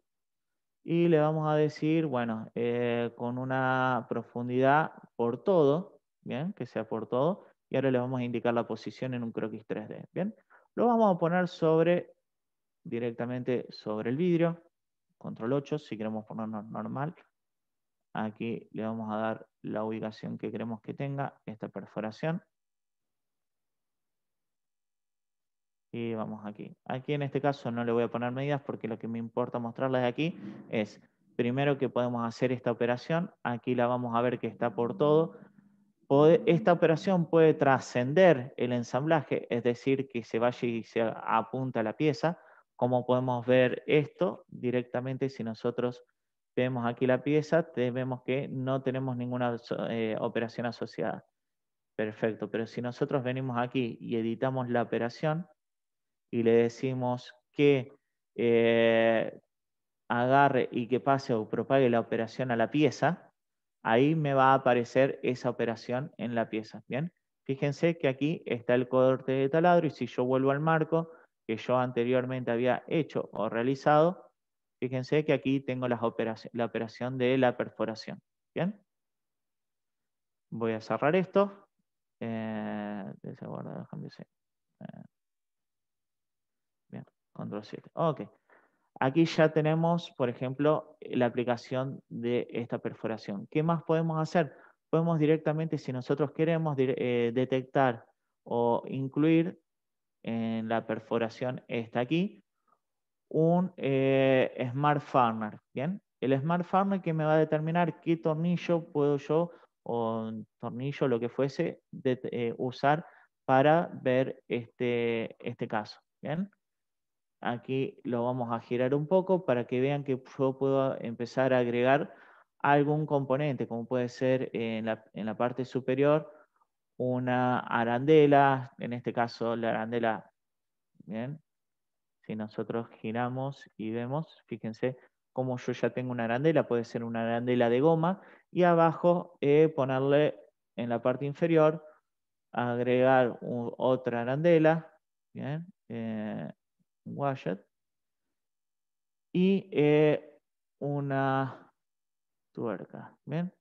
Y le vamos a decir, bueno, eh, con una profundidad por todo, ¿bien? Que sea por todo. Y ahora le vamos a indicar la posición en un croquis 3D, ¿bien? Lo vamos a poner sobre, directamente sobre el vidrio, control 8, si queremos ponernos normal. Aquí le vamos a dar la ubicación que queremos que tenga esta perforación. Y vamos aquí. Aquí en este caso no le voy a poner medidas porque lo que me importa mostrarles aquí es primero que podemos hacer esta operación. Aquí la vamos a ver que está por todo. Esta operación puede trascender el ensamblaje, es decir, que se vaya y se apunta la pieza ¿Cómo podemos ver esto? Directamente si nosotros vemos aquí la pieza, vemos que no tenemos ninguna eh, operación asociada. Perfecto, pero si nosotros venimos aquí y editamos la operación y le decimos que eh, agarre y que pase o propague la operación a la pieza, ahí me va a aparecer esa operación en la pieza. Bien, fíjense que aquí está el corte de taladro y si yo vuelvo al marco, que yo anteriormente había hecho o realizado, fíjense que aquí tengo la operación de la perforación. ¿Bien? Voy a cerrar esto. Eh, eh bien, control 7. Ok. Aquí ya tenemos, por ejemplo, la aplicación de esta perforación. ¿Qué más podemos hacer? Podemos directamente, si nosotros queremos, eh, detectar o incluir en la perforación está aquí, un eh, Smart Farmer. ¿bien? El Smart Farmer que me va a determinar qué tornillo puedo yo, o tornillo, lo que fuese, de, eh, usar para ver este, este caso. ¿bien? Aquí lo vamos a girar un poco para que vean que yo puedo empezar a agregar algún componente, como puede ser en la, en la parte superior, una arandela, en este caso la arandela, ¿bien? Si nosotros giramos y vemos, fíjense como yo ya tengo una arandela, puede ser una arandela de goma, y abajo eh, ponerle en la parte inferior, agregar otra arandela, ¿bien? Eh, un y eh, una tuerca, ¿bien?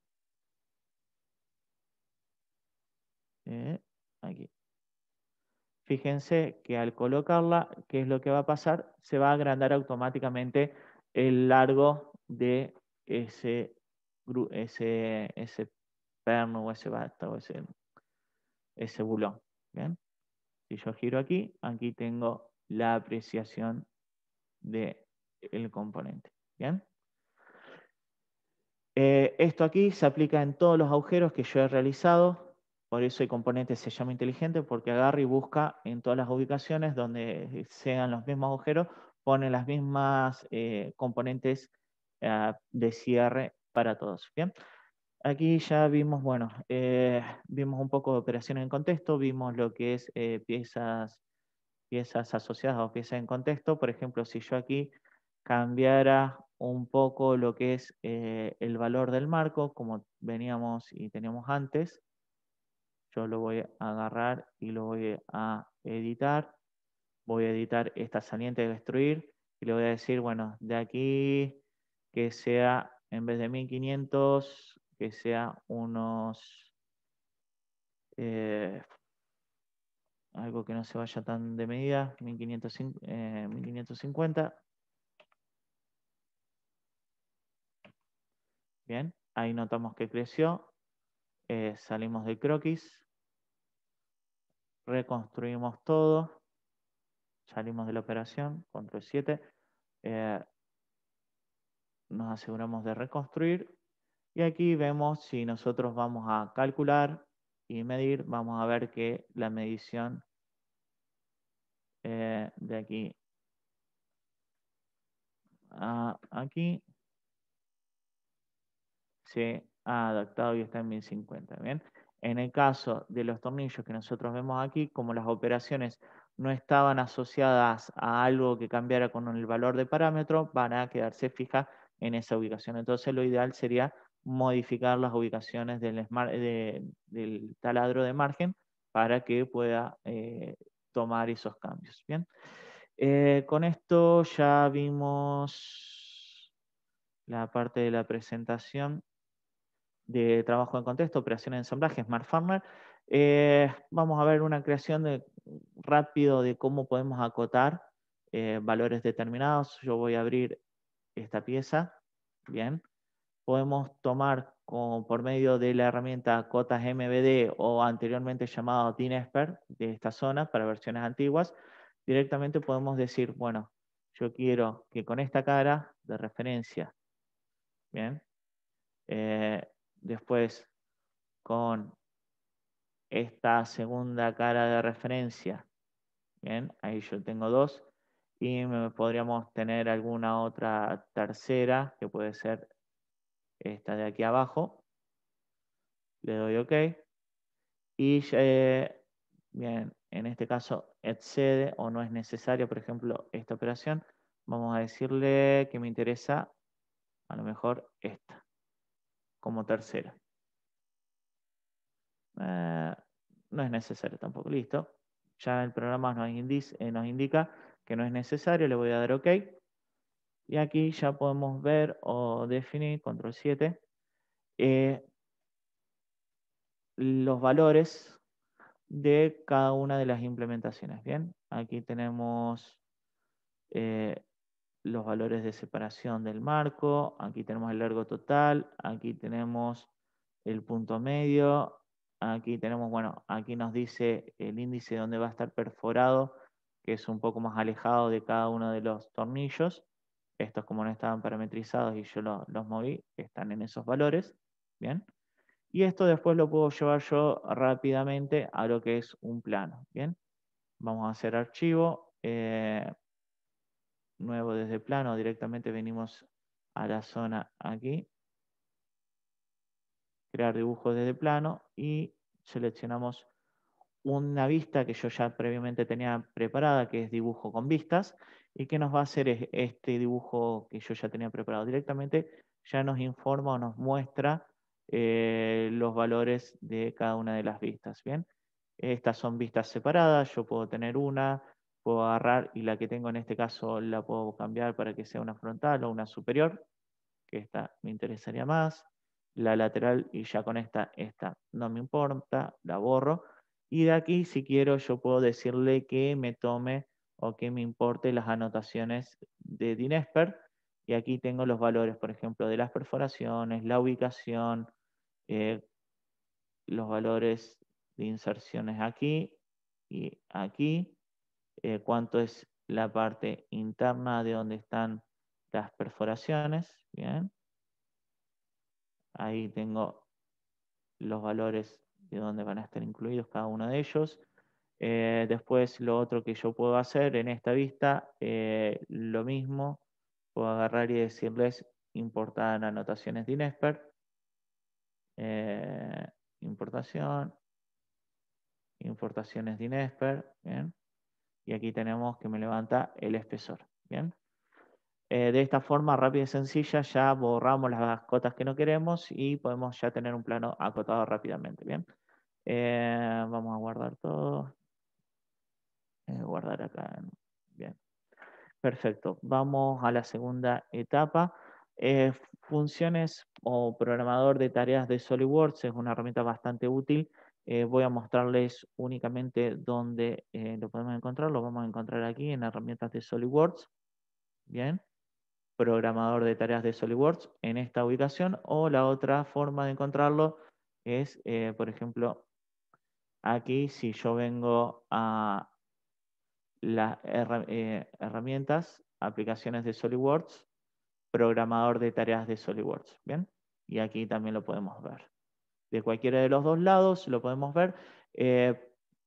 Eh, aquí. Fíjense que al colocarla, ¿qué es lo que va a pasar? Se va a agrandar automáticamente el largo de ese, ese, ese perno o ese basta o ese, ese bulón. Si yo giro aquí, aquí tengo la apreciación del el componente. Eh, esto aquí se aplica en todos los agujeros que yo he realizado por eso el componente se llama inteligente porque agarra y busca en todas las ubicaciones donde sean los mismos agujeros, pone las mismas eh, componentes ah, de cierre para todos. Bien, aquí ya vimos, bueno, eh, vimos un poco de operaciones en contexto, vimos lo que es eh, piezas, piezas asociadas o piezas en contexto. Por ejemplo, si yo aquí cambiara un poco lo que es el valor del marco, como veníamos y teníamos antes, yo lo voy a agarrar y lo voy a editar. Voy a editar esta saliente de destruir y le voy a decir, bueno, de aquí que sea, en vez de 1500, que sea unos... Eh, algo que no se vaya tan de medida, 1550. Eh, Bien, ahí notamos que creció. Eh, salimos del croquis reconstruimos todo, salimos de la operación, control 7, eh, nos aseguramos de reconstruir y aquí vemos si nosotros vamos a calcular y medir, vamos a ver que la medición eh, de aquí a aquí se ha adaptado y está en 1050. Bien. En el caso de los tornillos que nosotros vemos aquí, como las operaciones no estaban asociadas a algo que cambiara con el valor de parámetro, van a quedarse fijas en esa ubicación. Entonces lo ideal sería modificar las ubicaciones del, taladro de margen para que pueda eh, tomar esos cambios. Bien, eh, con esto ya vimos la parte de la presentación de trabajo en contexto, operación de ensamblaje, Smart Farmer. Eh, vamos a ver una creación de, rápido de cómo podemos acotar eh, valores determinados. Yo voy a abrir esta pieza. Bien. Podemos tomar por medio de la herramienta cotas MBD o anteriormente llamado DINESPER de esta zona para versiones antiguas. Directamente podemos decir, bueno, yo quiero que con esta cara de referencia, bien, eh, después con esta segunda cara de referencia. Bien, ahí yo tengo dos. Y podríamos tener alguna otra tercera, que puede ser esta de aquí abajo. Le doy OK. Y eh, bien, en este caso excede o no es necesario, por ejemplo, esta operación. Vamos a decirle que me interesa a lo mejor esta como tercera. Eh, no es necesario tampoco, listo. Ya el programa eh, nos, indica que no es necesario, le voy a dar OK. Y aquí ya podemos ver o definir, control 7, eh, los valores de cada una de las implementaciones. Bien, aquí tenemos los valores de separación del marco, aquí tenemos el largo total, aquí tenemos el punto medio, aquí tenemos, bueno, aquí nos dice el índice donde va a estar perforado, que es un poco más alejado de cada uno de los tornillos. Estos como no estaban parametrizados y yo los, moví, están en esos valores, ¿bien? Y esto después lo puedo llevar yo rápidamente a lo que es un plano, ¿bien? Vamos a hacer archivo, eh, nuevo desde plano, directamente venimos a la zona aquí, crear dibujo desde plano y seleccionamos una vista que yo ya previamente tenía preparada, que es dibujo con vistas, y que nos va a hacer este dibujo que yo ya tenía preparado directamente, ya nos informa o nos muestra eh, los valores de cada una de las vistas. Bien, estas son vistas separadas, yo puedo tener una, puedo agarrar y la que tengo en este caso la puedo cambiar para que sea una frontal o una superior, que esta me interesaría más, la lateral y ya con esta, esta no me importa, la borro, y de aquí si quiero yo puedo decirle que me tome o que me importe las anotaciones de Dinesper, y aquí tengo los valores, por ejemplo, de las perforaciones, la ubicación, eh, los valores de inserciones aquí y aquí, eh, cuánto es la parte interna de donde están las perforaciones. Bien. Ahí tengo los valores de donde van a estar incluidos cada uno de ellos. Eh, después lo otro que yo puedo hacer en esta vista, eh, lo mismo, puedo agarrar y decirles importar anotaciones de Inesper. importación, importaciones de Inesper. bien y aquí tenemos que me levanta el espesor. Bien. Eh, de esta forma rápida y sencilla ya borramos las cotas que no queremos y podemos ya tener un plano acotado rápidamente. Bien. Eh, vamos a guardar todo. Eh, guardar acá. Bien. Perfecto. Vamos a la segunda etapa. funciones o programador de tareas de SolidWorks es una herramienta bastante útil eh, voy a mostrarles únicamente dónde eh, lo podemos encontrar. Lo vamos a encontrar aquí en herramientas de SolidWorks. Bien. Programador de tareas de SolidWorks en esta ubicación. O la otra forma de encontrarlo es, eh, por ejemplo, aquí si yo vengo a las herramientas, aplicaciones de SolidWorks, programador de tareas de SolidWorks. Bien. Y aquí también lo podemos ver de cualquiera de los dos lados, lo podemos ver. Eh,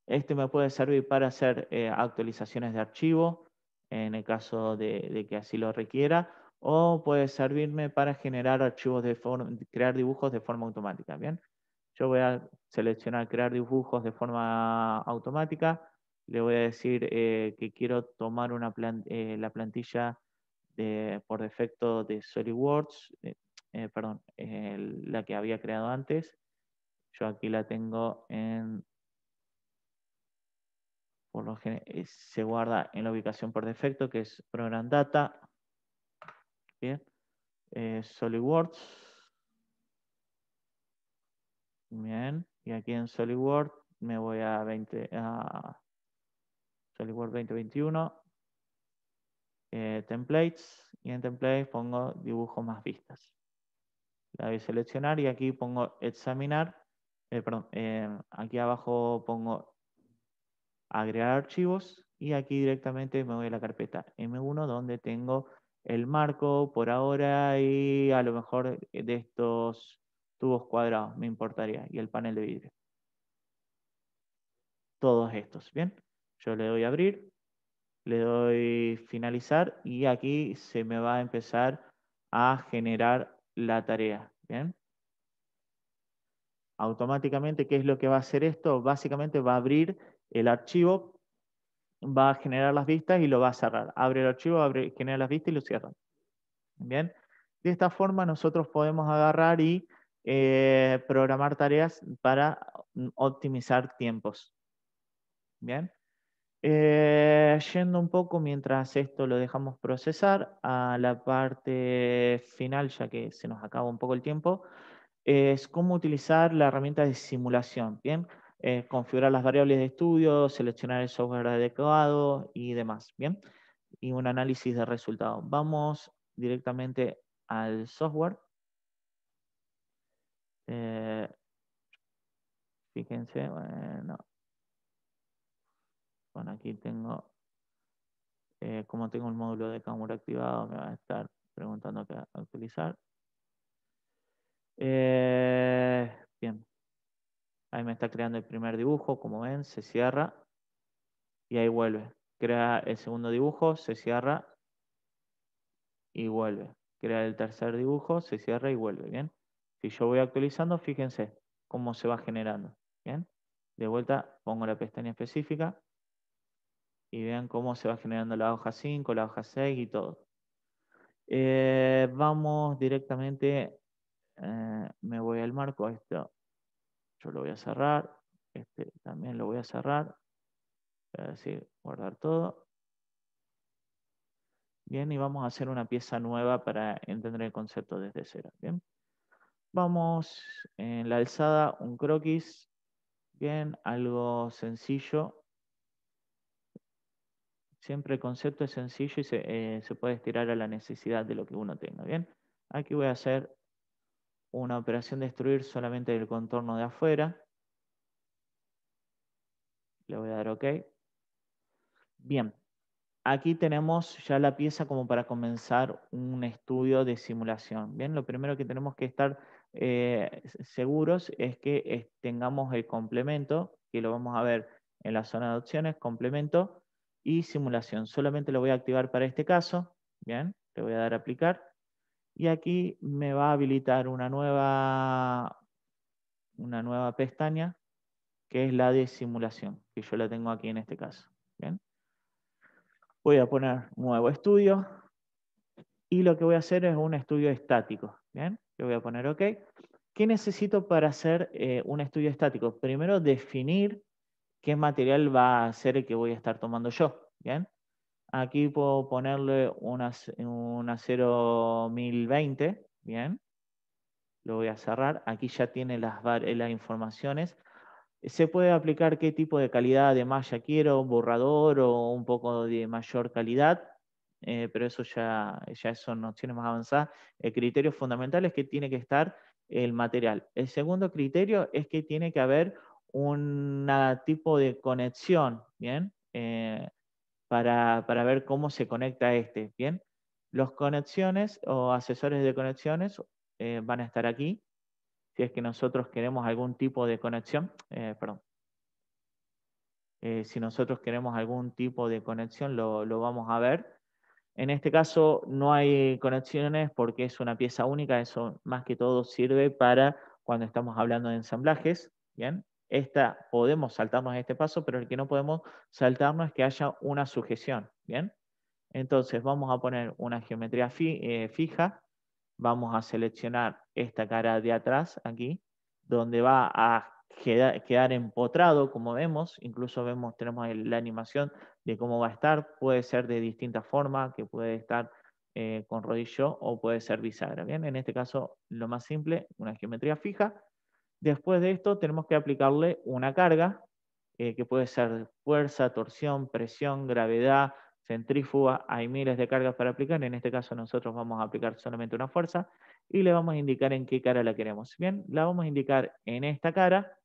este me puede servir para hacer eh, actualizaciones de archivo, en el caso de, que así lo requiera, o puede servirme para generar archivos de crear dibujos de forma automática. Bien, yo voy a seleccionar crear dibujos de forma automática. Le voy a decir eh, que quiero tomar una la plantilla por defecto de SolidWorks, perdón, la que había creado antes yo aquí la tengo en... Por lo eh, se guarda en la ubicación por defecto, que es Program Data. Bien. Eh, SolidWorks. Bien. Y aquí en SolidWorks me voy a, 20, a SolidWorks 2021. Eh, templates. Y en templates pongo dibujo más vistas. La voy a seleccionar y aquí pongo examinar eh, perdón, em, aquí abajo pongo agregar archivos y aquí directamente me voy a la carpeta M1 donde tengo el marco por ahora y a lo mejor de estos tubos cuadrados me importaría y el panel de vidrio. Todos estos, ¿bien? Yo le doy a abrir, le doy finalizar y aquí se me va a empezar a generar la tarea, ¿bien? automáticamente, ¿qué es lo que va a hacer esto? Básicamente va a abrir el archivo, va a generar las vistas y lo va a cerrar. Abre el archivo, genera las vistas y lo cierra. Bien. De esta forma nosotros podemos agarrar y eh, programar tareas para optimizar tiempos. Bien. Eh, yendo un poco mientras esto lo dejamos procesar a la parte final, ya que se nos acaba un poco el tiempo es cómo utilizar la herramienta de simulación, ¿bien? Eh, configurar las variables de estudio, seleccionar el software adecuado y demás, ¿bien? Y un análisis de resultados. Vamos directamente al software. Eh, fíjense, bueno, bueno, aquí tengo, eh, como tengo el módulo de cámara activado, me va a estar preguntando qué utilizar eh, bien. Ahí me está creando el primer dibujo, como ven, se cierra y ahí vuelve. Crea el segundo dibujo, se cierra y vuelve. Crea el tercer dibujo, se cierra y vuelve. Bien. Si yo voy actualizando, fíjense cómo se va generando. Bien. De vuelta pongo la pestaña específica y vean cómo se va generando la hoja 5, la hoja 6 y todo. Eh, vamos directamente eh, me voy al marco, esto yo lo voy a cerrar, este también lo voy a cerrar, voy a decir guardar todo. Bien, y vamos a hacer una pieza nueva para entender el concepto desde cero. Bien, vamos en la alzada, un croquis, bien, algo sencillo. Siempre el concepto es sencillo y se, eh, se puede estirar a la necesidad de lo que uno tenga. Bien, aquí voy a hacer una operación destruir solamente el contorno de afuera. Le voy a dar OK. Bien, aquí tenemos ya la pieza como para comenzar un estudio de simulación. Bien, lo primero que tenemos que estar eh, seguros es que eh, tengamos el complemento, que lo vamos a ver en la zona de opciones, complemento y simulación. Solamente lo voy a activar para este caso. Bien, le voy a dar a aplicar. Y aquí me va a habilitar una nueva, una nueva pestaña, que es la de simulación, que yo la tengo aquí en este caso. Voy a poner nuevo estudio, y lo que voy a hacer es un estudio estático. ¿Bien? Yo voy a poner OK. ¿Qué necesito para hacer eh, un estudio estático? Primero, definir qué material va a ser el que voy a estar tomando yo. ¿Bien? Aquí puedo ponerle una, una 0.1020, bien. Lo voy a cerrar. Aquí ya tiene las, eh, las informaciones. Se puede aplicar qué tipo de calidad de malla quiero, un borrador o un poco de mayor calidad, eh, pero eso ya, ya tiene tiene más avanzada, El criterio fundamental es que tiene que estar el material. El segundo criterio es que tiene que haber un tipo de conexión, ¿bien? Eh, para, ver cómo se conecta este. Bien, los conexiones o asesores de conexiones eh, van a estar aquí. Si es que nosotros queremos algún tipo de conexión, eh, perdón. Eh, si nosotros queremos algún tipo de conexión, lo, lo vamos a ver. En este caso no hay conexiones porque es una pieza única, eso más que todo sirve para cuando estamos hablando de ensamblajes, ¿bien? Esta podemos saltarnos este paso, pero el que no podemos saltarnos es que haya una sujeción. ¿Bien? Entonces vamos a poner una geometría eh, fija. Vamos a seleccionar esta cara de atrás aquí, donde va a quedar, empotrado, como vemos, incluso vemos, tenemos la animación de cómo va a estar, puede ser de distinta forma que puede estar eh, con rodillo o puede ser bisagra, ¿bien? En este caso, lo más simple, una geometría fija, Después de esto tenemos que aplicarle una carga, eh, que puede ser fuerza, torsión, presión, gravedad, centrífuga. Hay miles de cargas para aplicar. En este caso nosotros vamos a aplicar solamente una fuerza y le vamos a indicar en qué cara la queremos. Bien, la vamos a indicar en esta cara,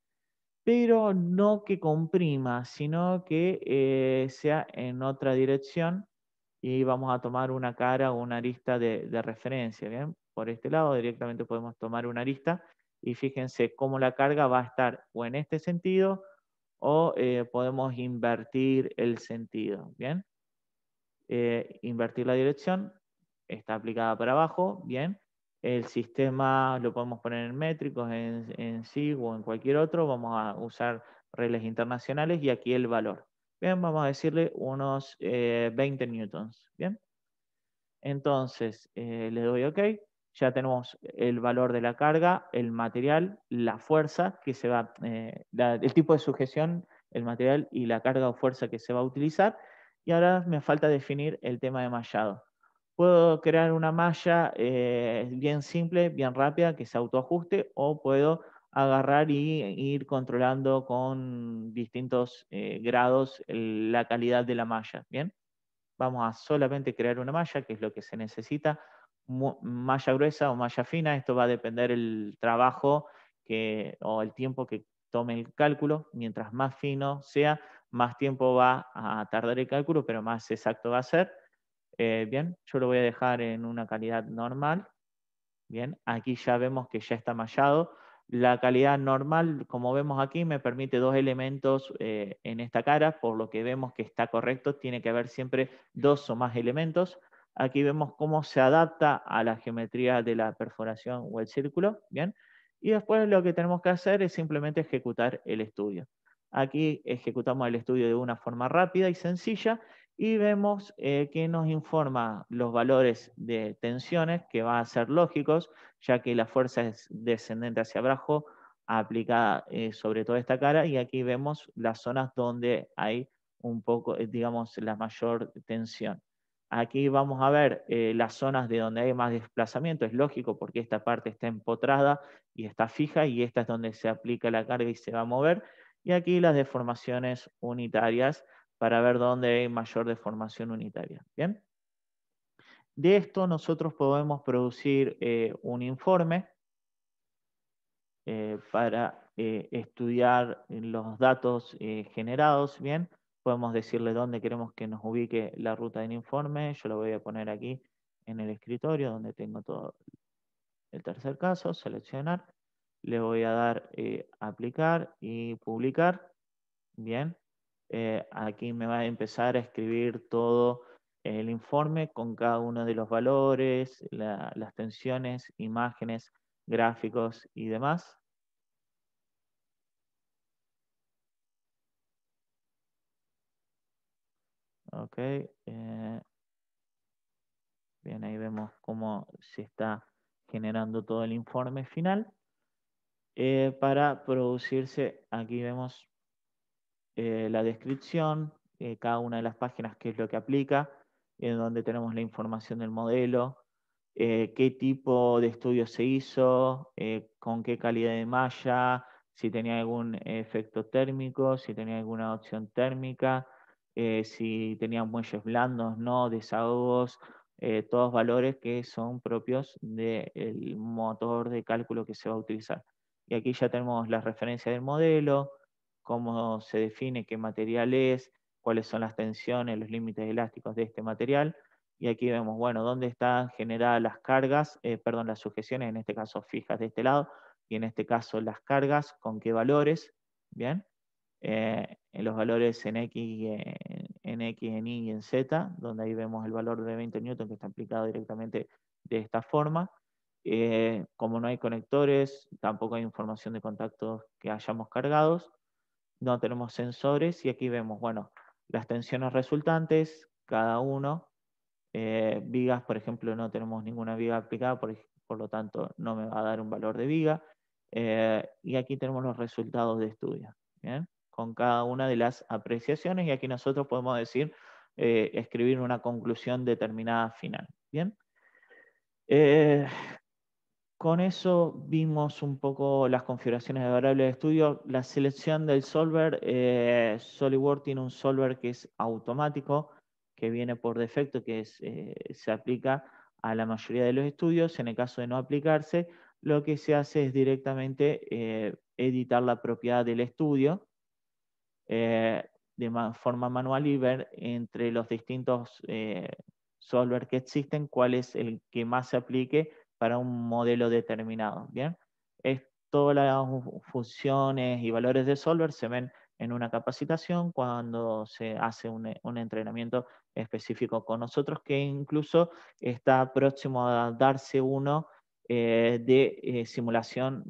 pero no que comprima, sino que eh, sea en otra dirección y vamos a tomar una cara o una arista de, de referencia. Bien, por este lado directamente podemos tomar una arista y fíjense cómo la carga va a estar o en este sentido o eh, podemos invertir el sentido, ¿bien? Eh, invertir la dirección, está aplicada para abajo, ¿bien? El sistema lo podemos poner en métricos, en, en SIG o en cualquier otro, vamos a usar reglas internacionales y aquí el valor. Bien, vamos a decirle unos 20 eh, newtons, ¿bien? Entonces, le doy OK ya tenemos el valor de la carga, el material, la fuerza que se va, eh, el tipo de sujeción, el material y la carga o fuerza que se va a utilizar. Y ahora me falta definir el tema de mallado. Puedo crear una malla eh, bien simple, bien rápida, que se autoajuste, o puedo agarrar y ir controlando con distintos eh, grados la calidad de la malla. Bien, vamos a solamente crear una malla, que es lo que se necesita malla gruesa o malla fina, esto va a depender el trabajo que, o el tiempo que tome el cálculo, mientras más fino sea, más tiempo va a tardar el cálculo, pero más exacto va a ser. Eh, bien, yo lo voy a dejar en una calidad normal. Bien, aquí ya vemos que ya está mallado. La calidad normal, como vemos aquí, me permite dos elementos eh, en esta cara, por lo que vemos que está correcto, tiene que haber siempre dos o más elementos. Aquí vemos cómo se adapta a la geometría de la perforación o el círculo, ¿bien? Y después lo que tenemos que hacer es simplemente ejecutar el estudio. Aquí ejecutamos el estudio de una forma rápida y sencilla y vemos eh, que nos informa los valores de tensiones que van a ser lógicos, ya que la fuerza es descendente hacia abajo aplicada eh, sobre toda esta cara y aquí vemos las zonas donde hay un poco, eh, digamos, la mayor tensión. Aquí vamos a ver eh, las zonas de donde hay más desplazamiento, es lógico porque esta parte está empotrada y está fija y esta es donde se aplica la carga y se va a mover. Y aquí las deformaciones unitarias para ver dónde hay mayor deformación unitaria. ¿Bien? De esto nosotros podemos producir eh, un informe eh, para estudiar los datos generados, ¿bien? podemos decirle dónde queremos que nos ubique la ruta del informe. Yo lo voy a poner aquí en el escritorio donde tengo todo el tercer caso, seleccionar. Le voy a dar eh, aplicar y publicar. Bien. Eh, aquí me va a empezar a escribir todo el informe con cada uno de los valores, las tensiones, imágenes, gráficos y demás. Ok. Eh, bien, ahí vemos cómo se está generando todo el informe final. Eh, para producirse, aquí vemos eh, la descripción, cada una de las páginas, qué es lo que aplica, en donde tenemos la información del modelo, qué tipo de estudio se hizo, con qué calidad de malla, si tenía algún efecto térmico, si tenía alguna opción térmica, eh, si tenían muelles blandos, no, desahogos, eh, todos valores que son propios del motor de cálculo que se va a utilizar. Y aquí ya tenemos la referencia del modelo, cómo se define qué material es, cuáles son las tensiones, los límites elásticos de este material. Y aquí vemos, bueno, dónde están generadas las cargas, eh, perdón, las sujeciones, en este caso fijas de este lado, y en este caso las cargas, con qué valores, ¿bien? en los valores en X, eh, en, X, en Y y en Z, donde ahí vemos el valor de 20 newton que está aplicado directamente de esta forma. Eh, como no hay conectores, tampoco hay información de contactos que hayamos cargados, no tenemos sensores y aquí vemos, bueno, las tensiones resultantes, cada uno, eh, vigas, por ejemplo, no tenemos ninguna viga aplicada, por, por, lo tanto no me va a dar un valor de viga, y aquí tenemos los resultados de estudio. ¿bien? con cada una de las apreciaciones y aquí nosotros podemos decir, eh, escribir una conclusión determinada final. Bien. Eh, con eso vimos un poco las configuraciones de variables de estudio. La selección del solver, eh, SolidWorks tiene un solver que es automático, que viene por defecto, que eh, se aplica a la mayoría de los estudios. En el caso de no aplicarse, lo que se hace es directamente editar la propiedad del estudio eh, de forma manual y ver entre los distintos eh, solver que existen cuál es el que más se aplique para un modelo determinado. Bien, todas las funciones y valores de solver se ven en una capacitación cuando se hace un, un, entrenamiento específico con nosotros, que incluso está próximo a darse uno eh, de eh, simulación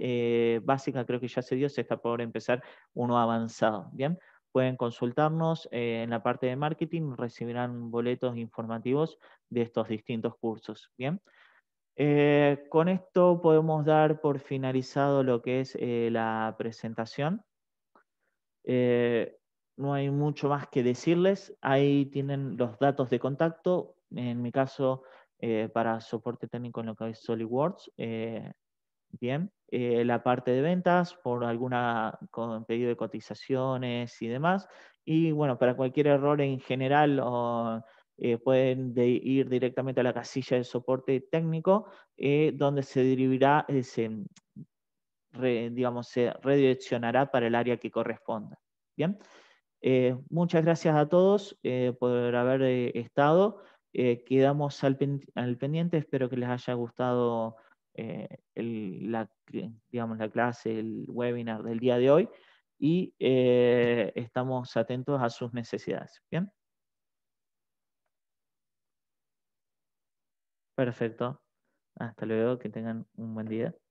eh, básica, creo que ya se dio, se está por empezar uno avanzado. Bien, pueden consultarnos en la parte de marketing, recibirán boletos informativos de estos distintos cursos. Bien. con esto podemos dar por finalizado lo que es la presentación no hay mucho más que decirles. Ahí tienen los datos de contacto. En mi caso, eh, para soporte técnico en lo que es SolidWorks. Eh, bien, eh, la parte de ventas por alguna con pedido de cotizaciones y demás. Y bueno, para cualquier error en general pueden ir directamente a la casilla de soporte técnico donde se dirigirá digamos, se redireccionará para el área que corresponda. Bien, muchas gracias a todos por haber estado. Eh, quedamos al, pendiente, espero que les haya gustado eh, la, clase, el webinar del día de hoy y eh, estamos atentos a sus necesidades. ¿Bien? Perfecto. Hasta luego, que tengan un buen día.